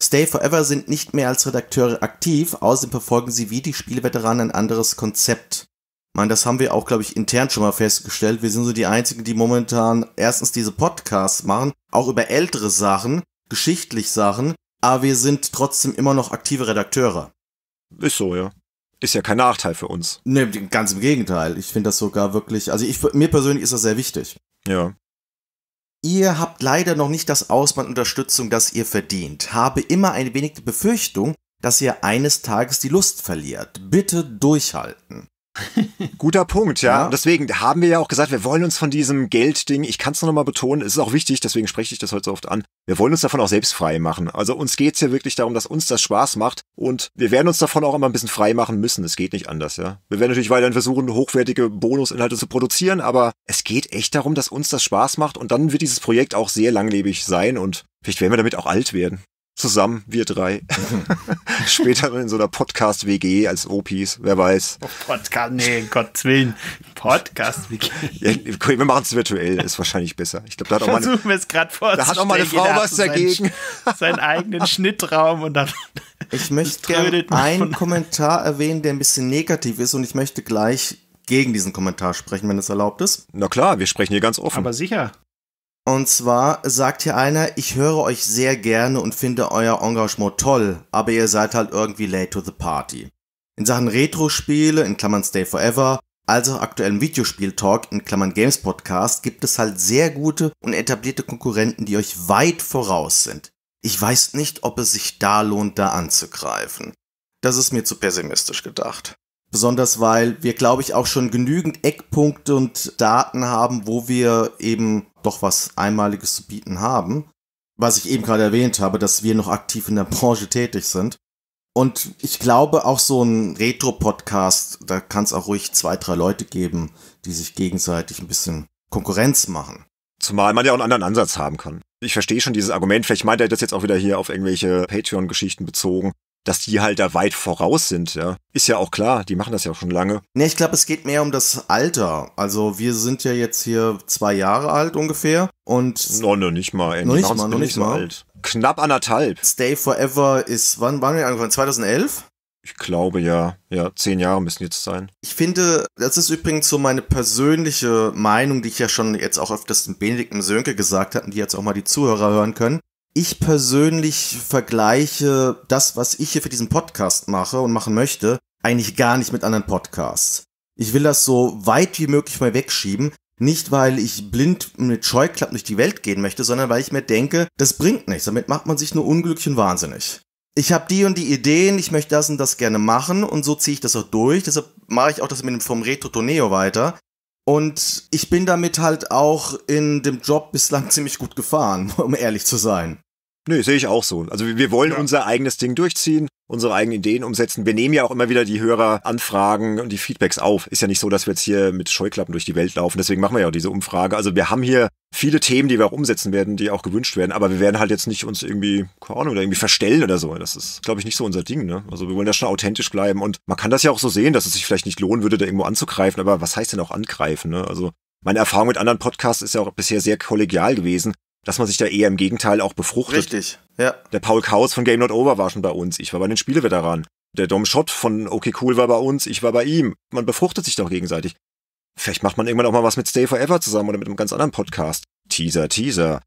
Stay Forever sind nicht mehr als Redakteure aktiv, außerdem verfolgen sie wie die Spielveteranen ein anderes Konzept meine, das haben wir auch, glaube ich, intern schon mal festgestellt. Wir sind so die Einzigen, die momentan erstens diese Podcasts machen, auch über ältere Sachen, geschichtlich Sachen, aber wir sind trotzdem immer noch aktive Redakteure. Ist so, ja. Ist ja kein Nachteil für uns. Nee, ganz im Gegenteil. Ich finde das sogar wirklich, also ich, mir persönlich ist das sehr wichtig. Ja. Ihr habt leider noch nicht das Ausband Unterstützung, das ihr verdient. Habe immer eine wenige Befürchtung, dass ihr eines Tages die Lust verliert. Bitte durchhalten. Guter Punkt, ja. ja. Deswegen haben wir ja auch gesagt, wir wollen uns von diesem Geldding, ich kann es noch mal betonen, es ist auch wichtig, deswegen spreche ich das heute so oft an, wir wollen uns davon auch selbst frei machen. Also uns geht's hier wirklich darum, dass uns das Spaß macht und wir werden uns davon auch immer ein bisschen frei machen müssen. Es geht nicht anders, ja. Wir werden natürlich weiterhin versuchen, hochwertige Bonusinhalte zu produzieren, aber es geht echt darum, dass uns das Spaß macht und dann wird dieses Projekt auch sehr langlebig sein und vielleicht werden wir damit auch alt werden. Zusammen, wir drei. Später in so einer Podcast-WG als Opis, wer weiß. Oh, Podcast, nee, Gott Willen. Podcast-WG. Ja, wir machen es virtuell, ist wahrscheinlich besser. Ich glaube, da hat auch Versuchen meine, Da hat auch meine Frau was dagegen. Seinen, seinen eigenen Schnittraum und dann. Ich möchte einen Kommentar erwähnen, der ein bisschen negativ ist und ich möchte gleich gegen diesen Kommentar sprechen, wenn es erlaubt ist. Na klar, wir sprechen hier ganz offen. Aber sicher. Und zwar sagt hier einer, ich höre euch sehr gerne und finde euer Engagement toll, aber ihr seid halt irgendwie late to the party. In Sachen Retro-Spiele, in Klammern Stay Forever, als auch aktuellem Videospiel-Talk, in Klammern Games Podcast, gibt es halt sehr gute und etablierte Konkurrenten, die euch weit voraus sind. Ich weiß nicht, ob es sich da lohnt, da anzugreifen. Das ist mir zu pessimistisch gedacht. Besonders weil wir, glaube ich, auch schon genügend Eckpunkte und Daten haben, wo wir eben doch was Einmaliges zu bieten haben. Was ich eben gerade erwähnt habe, dass wir noch aktiv in der Branche tätig sind. Und ich glaube, auch so ein Retro-Podcast, da kann es auch ruhig zwei, drei Leute geben, die sich gegenseitig ein bisschen Konkurrenz machen. Zumal man ja auch einen anderen Ansatz haben kann. Ich verstehe schon dieses Argument, vielleicht meint er das jetzt auch wieder hier auf irgendwelche Patreon-Geschichten bezogen, dass die halt da weit voraus sind, ja. Ist ja auch klar, die machen das ja auch schon lange. Ne, ich glaube, es geht mehr um das Alter. Also wir sind ja jetzt hier zwei Jahre alt ungefähr und... Noch no, nicht mal. Ey. Noch nicht mal, noch nicht mal. Alt. Knapp anderthalb. Stay Forever ist, wann waren wir angefangen? 2011? Ich glaube ja, ja, zehn Jahre müssen jetzt sein. Ich finde, das ist übrigens so meine persönliche Meinung, die ich ja schon jetzt auch öfters dem Benedikt Sönke gesagt habe und die jetzt auch mal die Zuhörer hören können ich persönlich vergleiche das, was ich hier für diesen Podcast mache und machen möchte, eigentlich gar nicht mit anderen Podcasts. Ich will das so weit wie möglich mal wegschieben. Nicht, weil ich blind mit Scheuklappen durch die Welt gehen möchte, sondern weil ich mir denke, das bringt nichts. Damit macht man sich nur unglücklich und wahnsinnig. Ich habe die und die Ideen, ich möchte das und das gerne machen und so ziehe ich das auch durch. Deshalb mache ich auch das mit dem vom Retro Toneo weiter. Und ich bin damit halt auch in dem Job bislang ziemlich gut gefahren, um ehrlich zu sein. Nö, sehe ich auch so. Also wir wollen ja. unser eigenes Ding durchziehen, unsere eigenen Ideen umsetzen. Wir nehmen ja auch immer wieder die Höreranfragen und die Feedbacks auf. Ist ja nicht so, dass wir jetzt hier mit Scheuklappen durch die Welt laufen. Deswegen machen wir ja auch diese Umfrage. Also wir haben hier viele Themen, die wir auch umsetzen werden, die auch gewünscht werden. Aber wir werden halt jetzt nicht uns irgendwie, keine Ahnung, oder irgendwie verstellen oder so. Das ist, glaube ich, nicht so unser Ding. Ne? Also wir wollen da schon authentisch bleiben. Und man kann das ja auch so sehen, dass es sich vielleicht nicht lohnen würde, da irgendwo anzugreifen. Aber was heißt denn auch angreifen? Ne? Also meine Erfahrung mit anderen Podcasts ist ja auch bisher sehr kollegial gewesen dass man sich da eher im Gegenteil auch befruchtet. Richtig, ja. Der Paul Kaus von Game Not Over war schon bei uns, ich war bei den Spieleveteranen. Der Dom Schott von Okay Cool war bei uns, ich war bei ihm. Man befruchtet sich doch gegenseitig. Vielleicht macht man irgendwann auch mal was mit Stay Forever zusammen oder mit einem ganz anderen Podcast. Teaser, Teaser.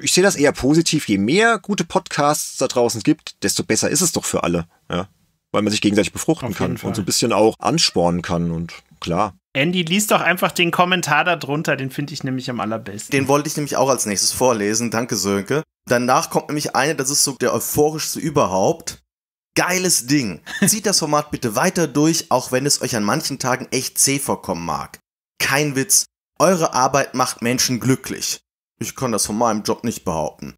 Ich sehe das eher positiv. Je mehr gute Podcasts da draußen gibt, desto besser ist es doch für alle. Ja? Weil man sich gegenseitig befruchten kann und so ein bisschen auch anspornen kann. Und klar. Andy, liest doch einfach den Kommentar darunter, den finde ich nämlich am allerbesten. Den wollte ich nämlich auch als nächstes vorlesen. Danke, Sönke. Danach kommt nämlich eine, das ist so der euphorischste überhaupt. Geiles Ding. Zieht das Format bitte weiter durch, auch wenn es euch an manchen Tagen echt zäh vorkommen mag. Kein Witz. Eure Arbeit macht Menschen glücklich. Ich kann das von meinem Job nicht behaupten.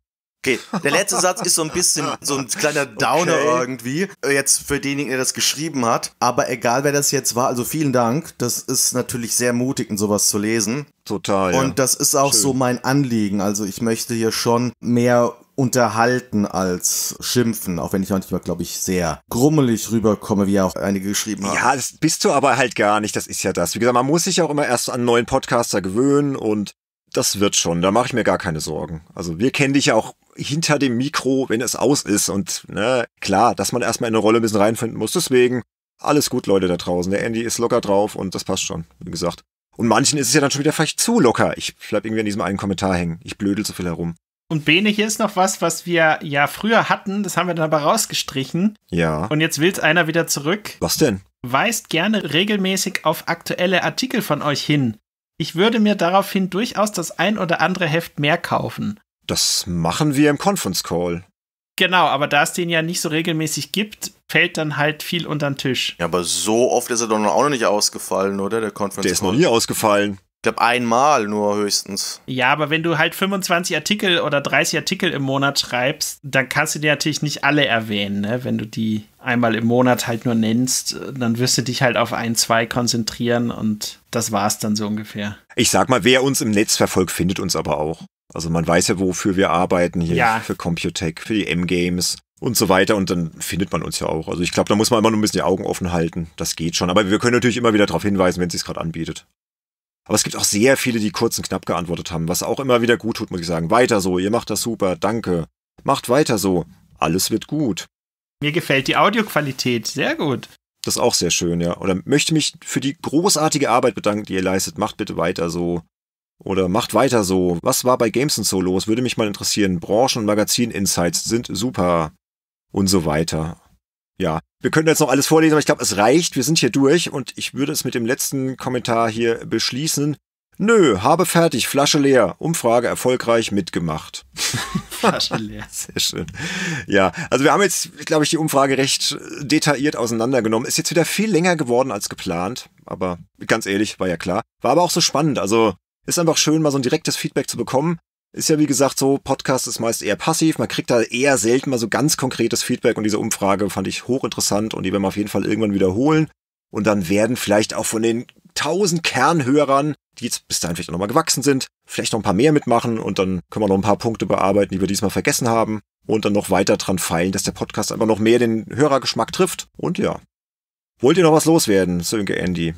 Okay, der letzte Satz ist so ein bisschen so ein kleiner Downer okay. irgendwie. Äh, jetzt für denjenigen, der das geschrieben hat. Aber egal, wer das jetzt war, also vielen Dank. Das ist natürlich sehr mutig, sowas zu lesen. Total. Und ja. das ist auch Schön. so mein Anliegen. Also ich möchte hier schon mehr unterhalten als schimpfen, auch wenn ich manchmal, glaube ich, sehr grummelig rüberkomme, wie auch einige geschrieben haben. Ja, das bist du aber halt gar nicht, das ist ja das. Wie gesagt, man muss sich auch immer erst an neuen Podcaster gewöhnen und das wird schon, da mache ich mir gar keine Sorgen. Also wir kennen dich ja auch hinter dem Mikro, wenn es aus ist. Und ne, klar, dass man erstmal in eine Rolle ein bisschen reinfinden muss. Deswegen, alles gut, Leute da draußen. Der Andy ist locker drauf und das passt schon, wie gesagt. Und manchen ist es ja dann schon wieder vielleicht zu locker. Ich bleib irgendwie an diesem einen Kommentar hängen. Ich blödel zu viel herum. Und Bene, hier ist noch was, was wir ja früher hatten, das haben wir dann aber rausgestrichen. Ja. Und jetzt will's einer wieder zurück. Was denn? Weist gerne regelmäßig auf aktuelle Artikel von euch hin ich würde mir daraufhin durchaus das ein oder andere Heft mehr kaufen. Das machen wir im Conference Call. Genau, aber da es den ja nicht so regelmäßig gibt, fällt dann halt viel unter den Tisch. Ja, aber so oft ist er doch auch noch nicht ausgefallen, oder? Der Conference Call. Der ist noch nie ausgefallen. Ich glaube, einmal nur höchstens. Ja, aber wenn du halt 25 Artikel oder 30 Artikel im Monat schreibst, dann kannst du dir natürlich nicht alle erwähnen. Ne? Wenn du die einmal im Monat halt nur nennst, dann wirst du dich halt auf ein, zwei konzentrieren und das war's dann so ungefähr. Ich sag mal, wer uns im Netz verfolgt, findet uns aber auch. Also man weiß ja, wofür wir arbeiten hier, ja. für Computech, für die M-Games und so weiter und dann findet man uns ja auch. Also ich glaube, da muss man immer nur ein bisschen die Augen offen halten. Das geht schon. Aber wir können natürlich immer wieder darauf hinweisen, wenn es sich gerade anbietet. Aber es gibt auch sehr viele, die kurz und knapp geantwortet haben, was auch immer wieder gut tut, muss ich sagen. Weiter so, ihr macht das super, danke. Macht weiter so, alles wird gut. Mir gefällt die Audioqualität sehr gut. Das ist auch sehr schön, ja. Oder möchte mich für die großartige Arbeit bedanken, die ihr leistet. Macht bitte weiter so. Oder macht weiter so. Was war bei Games so los? Würde mich mal interessieren. Branchen- und Magazin-Insights sind super. Und so weiter. Ja, wir können jetzt noch alles vorlesen, aber ich glaube, es reicht. Wir sind hier durch und ich würde es mit dem letzten Kommentar hier beschließen. Nö, habe fertig, Flasche leer. Umfrage erfolgreich mitgemacht. Flasche leer. Sehr schön. Ja, also wir haben jetzt, glaube ich, die Umfrage recht äh, detailliert auseinandergenommen. Ist jetzt wieder viel länger geworden als geplant, aber ganz ehrlich, war ja klar. War aber auch so spannend. Also ist einfach schön, mal so ein direktes Feedback zu bekommen. Ist ja wie gesagt so, Podcast ist meist eher passiv, man kriegt da eher selten mal so ganz konkretes Feedback und diese Umfrage fand ich hochinteressant und die werden wir auf jeden Fall irgendwann wiederholen. Und dann werden vielleicht auch von den 1000 Kernhörern, die jetzt bis dahin vielleicht auch nochmal gewachsen sind, vielleicht noch ein paar mehr mitmachen und dann können wir noch ein paar Punkte bearbeiten, die wir diesmal vergessen haben und dann noch weiter dran feilen, dass der Podcast einfach noch mehr den Hörergeschmack trifft. Und ja. Wollt ihr noch was loswerden, Sönke Andy?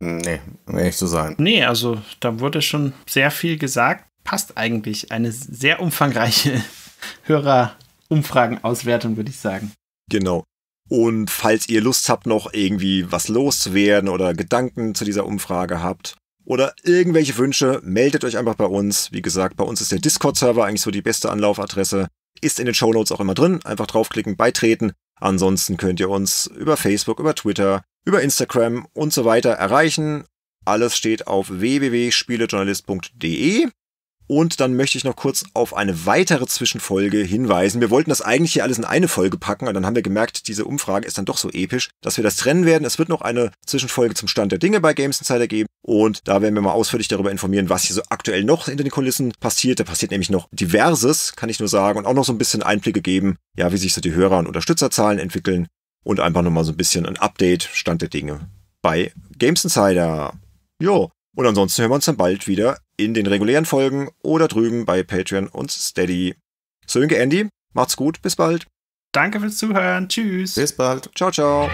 Nee, um ehrlich zu sein. Nee, also da wurde schon sehr viel gesagt passt eigentlich eine sehr umfangreiche Hörerumfragenauswertung, würde ich sagen. Genau. Und falls ihr Lust habt, noch irgendwie was loszuwerden oder Gedanken zu dieser Umfrage habt oder irgendwelche Wünsche, meldet euch einfach bei uns. Wie gesagt, bei uns ist der Discord-Server eigentlich so die beste Anlaufadresse. Ist in den Show Notes auch immer drin. Einfach draufklicken, beitreten. Ansonsten könnt ihr uns über Facebook, über Twitter, über Instagram und so weiter erreichen. Alles steht auf www.spielejournalist.de. Und dann möchte ich noch kurz auf eine weitere Zwischenfolge hinweisen. Wir wollten das eigentlich hier alles in eine Folge packen, und dann haben wir gemerkt, diese Umfrage ist dann doch so episch, dass wir das trennen werden. Es wird noch eine Zwischenfolge zum Stand der Dinge bei Games Insider geben. Und da werden wir mal ausführlich darüber informieren, was hier so aktuell noch hinter den Kulissen passiert. Da passiert nämlich noch diverses, kann ich nur sagen, und auch noch so ein bisschen Einblicke geben, ja, wie sich so die Hörer- und Unterstützerzahlen entwickeln. Und einfach nochmal so ein bisschen ein Update, Stand der Dinge bei Games Insider. Jo, und ansonsten hören wir uns dann bald wieder in den regulären Folgen oder drüben bei Patreon und Steady. Sönke Andy, macht's gut, bis bald. Danke fürs Zuhören, tschüss. Bis bald. Ciao, ciao.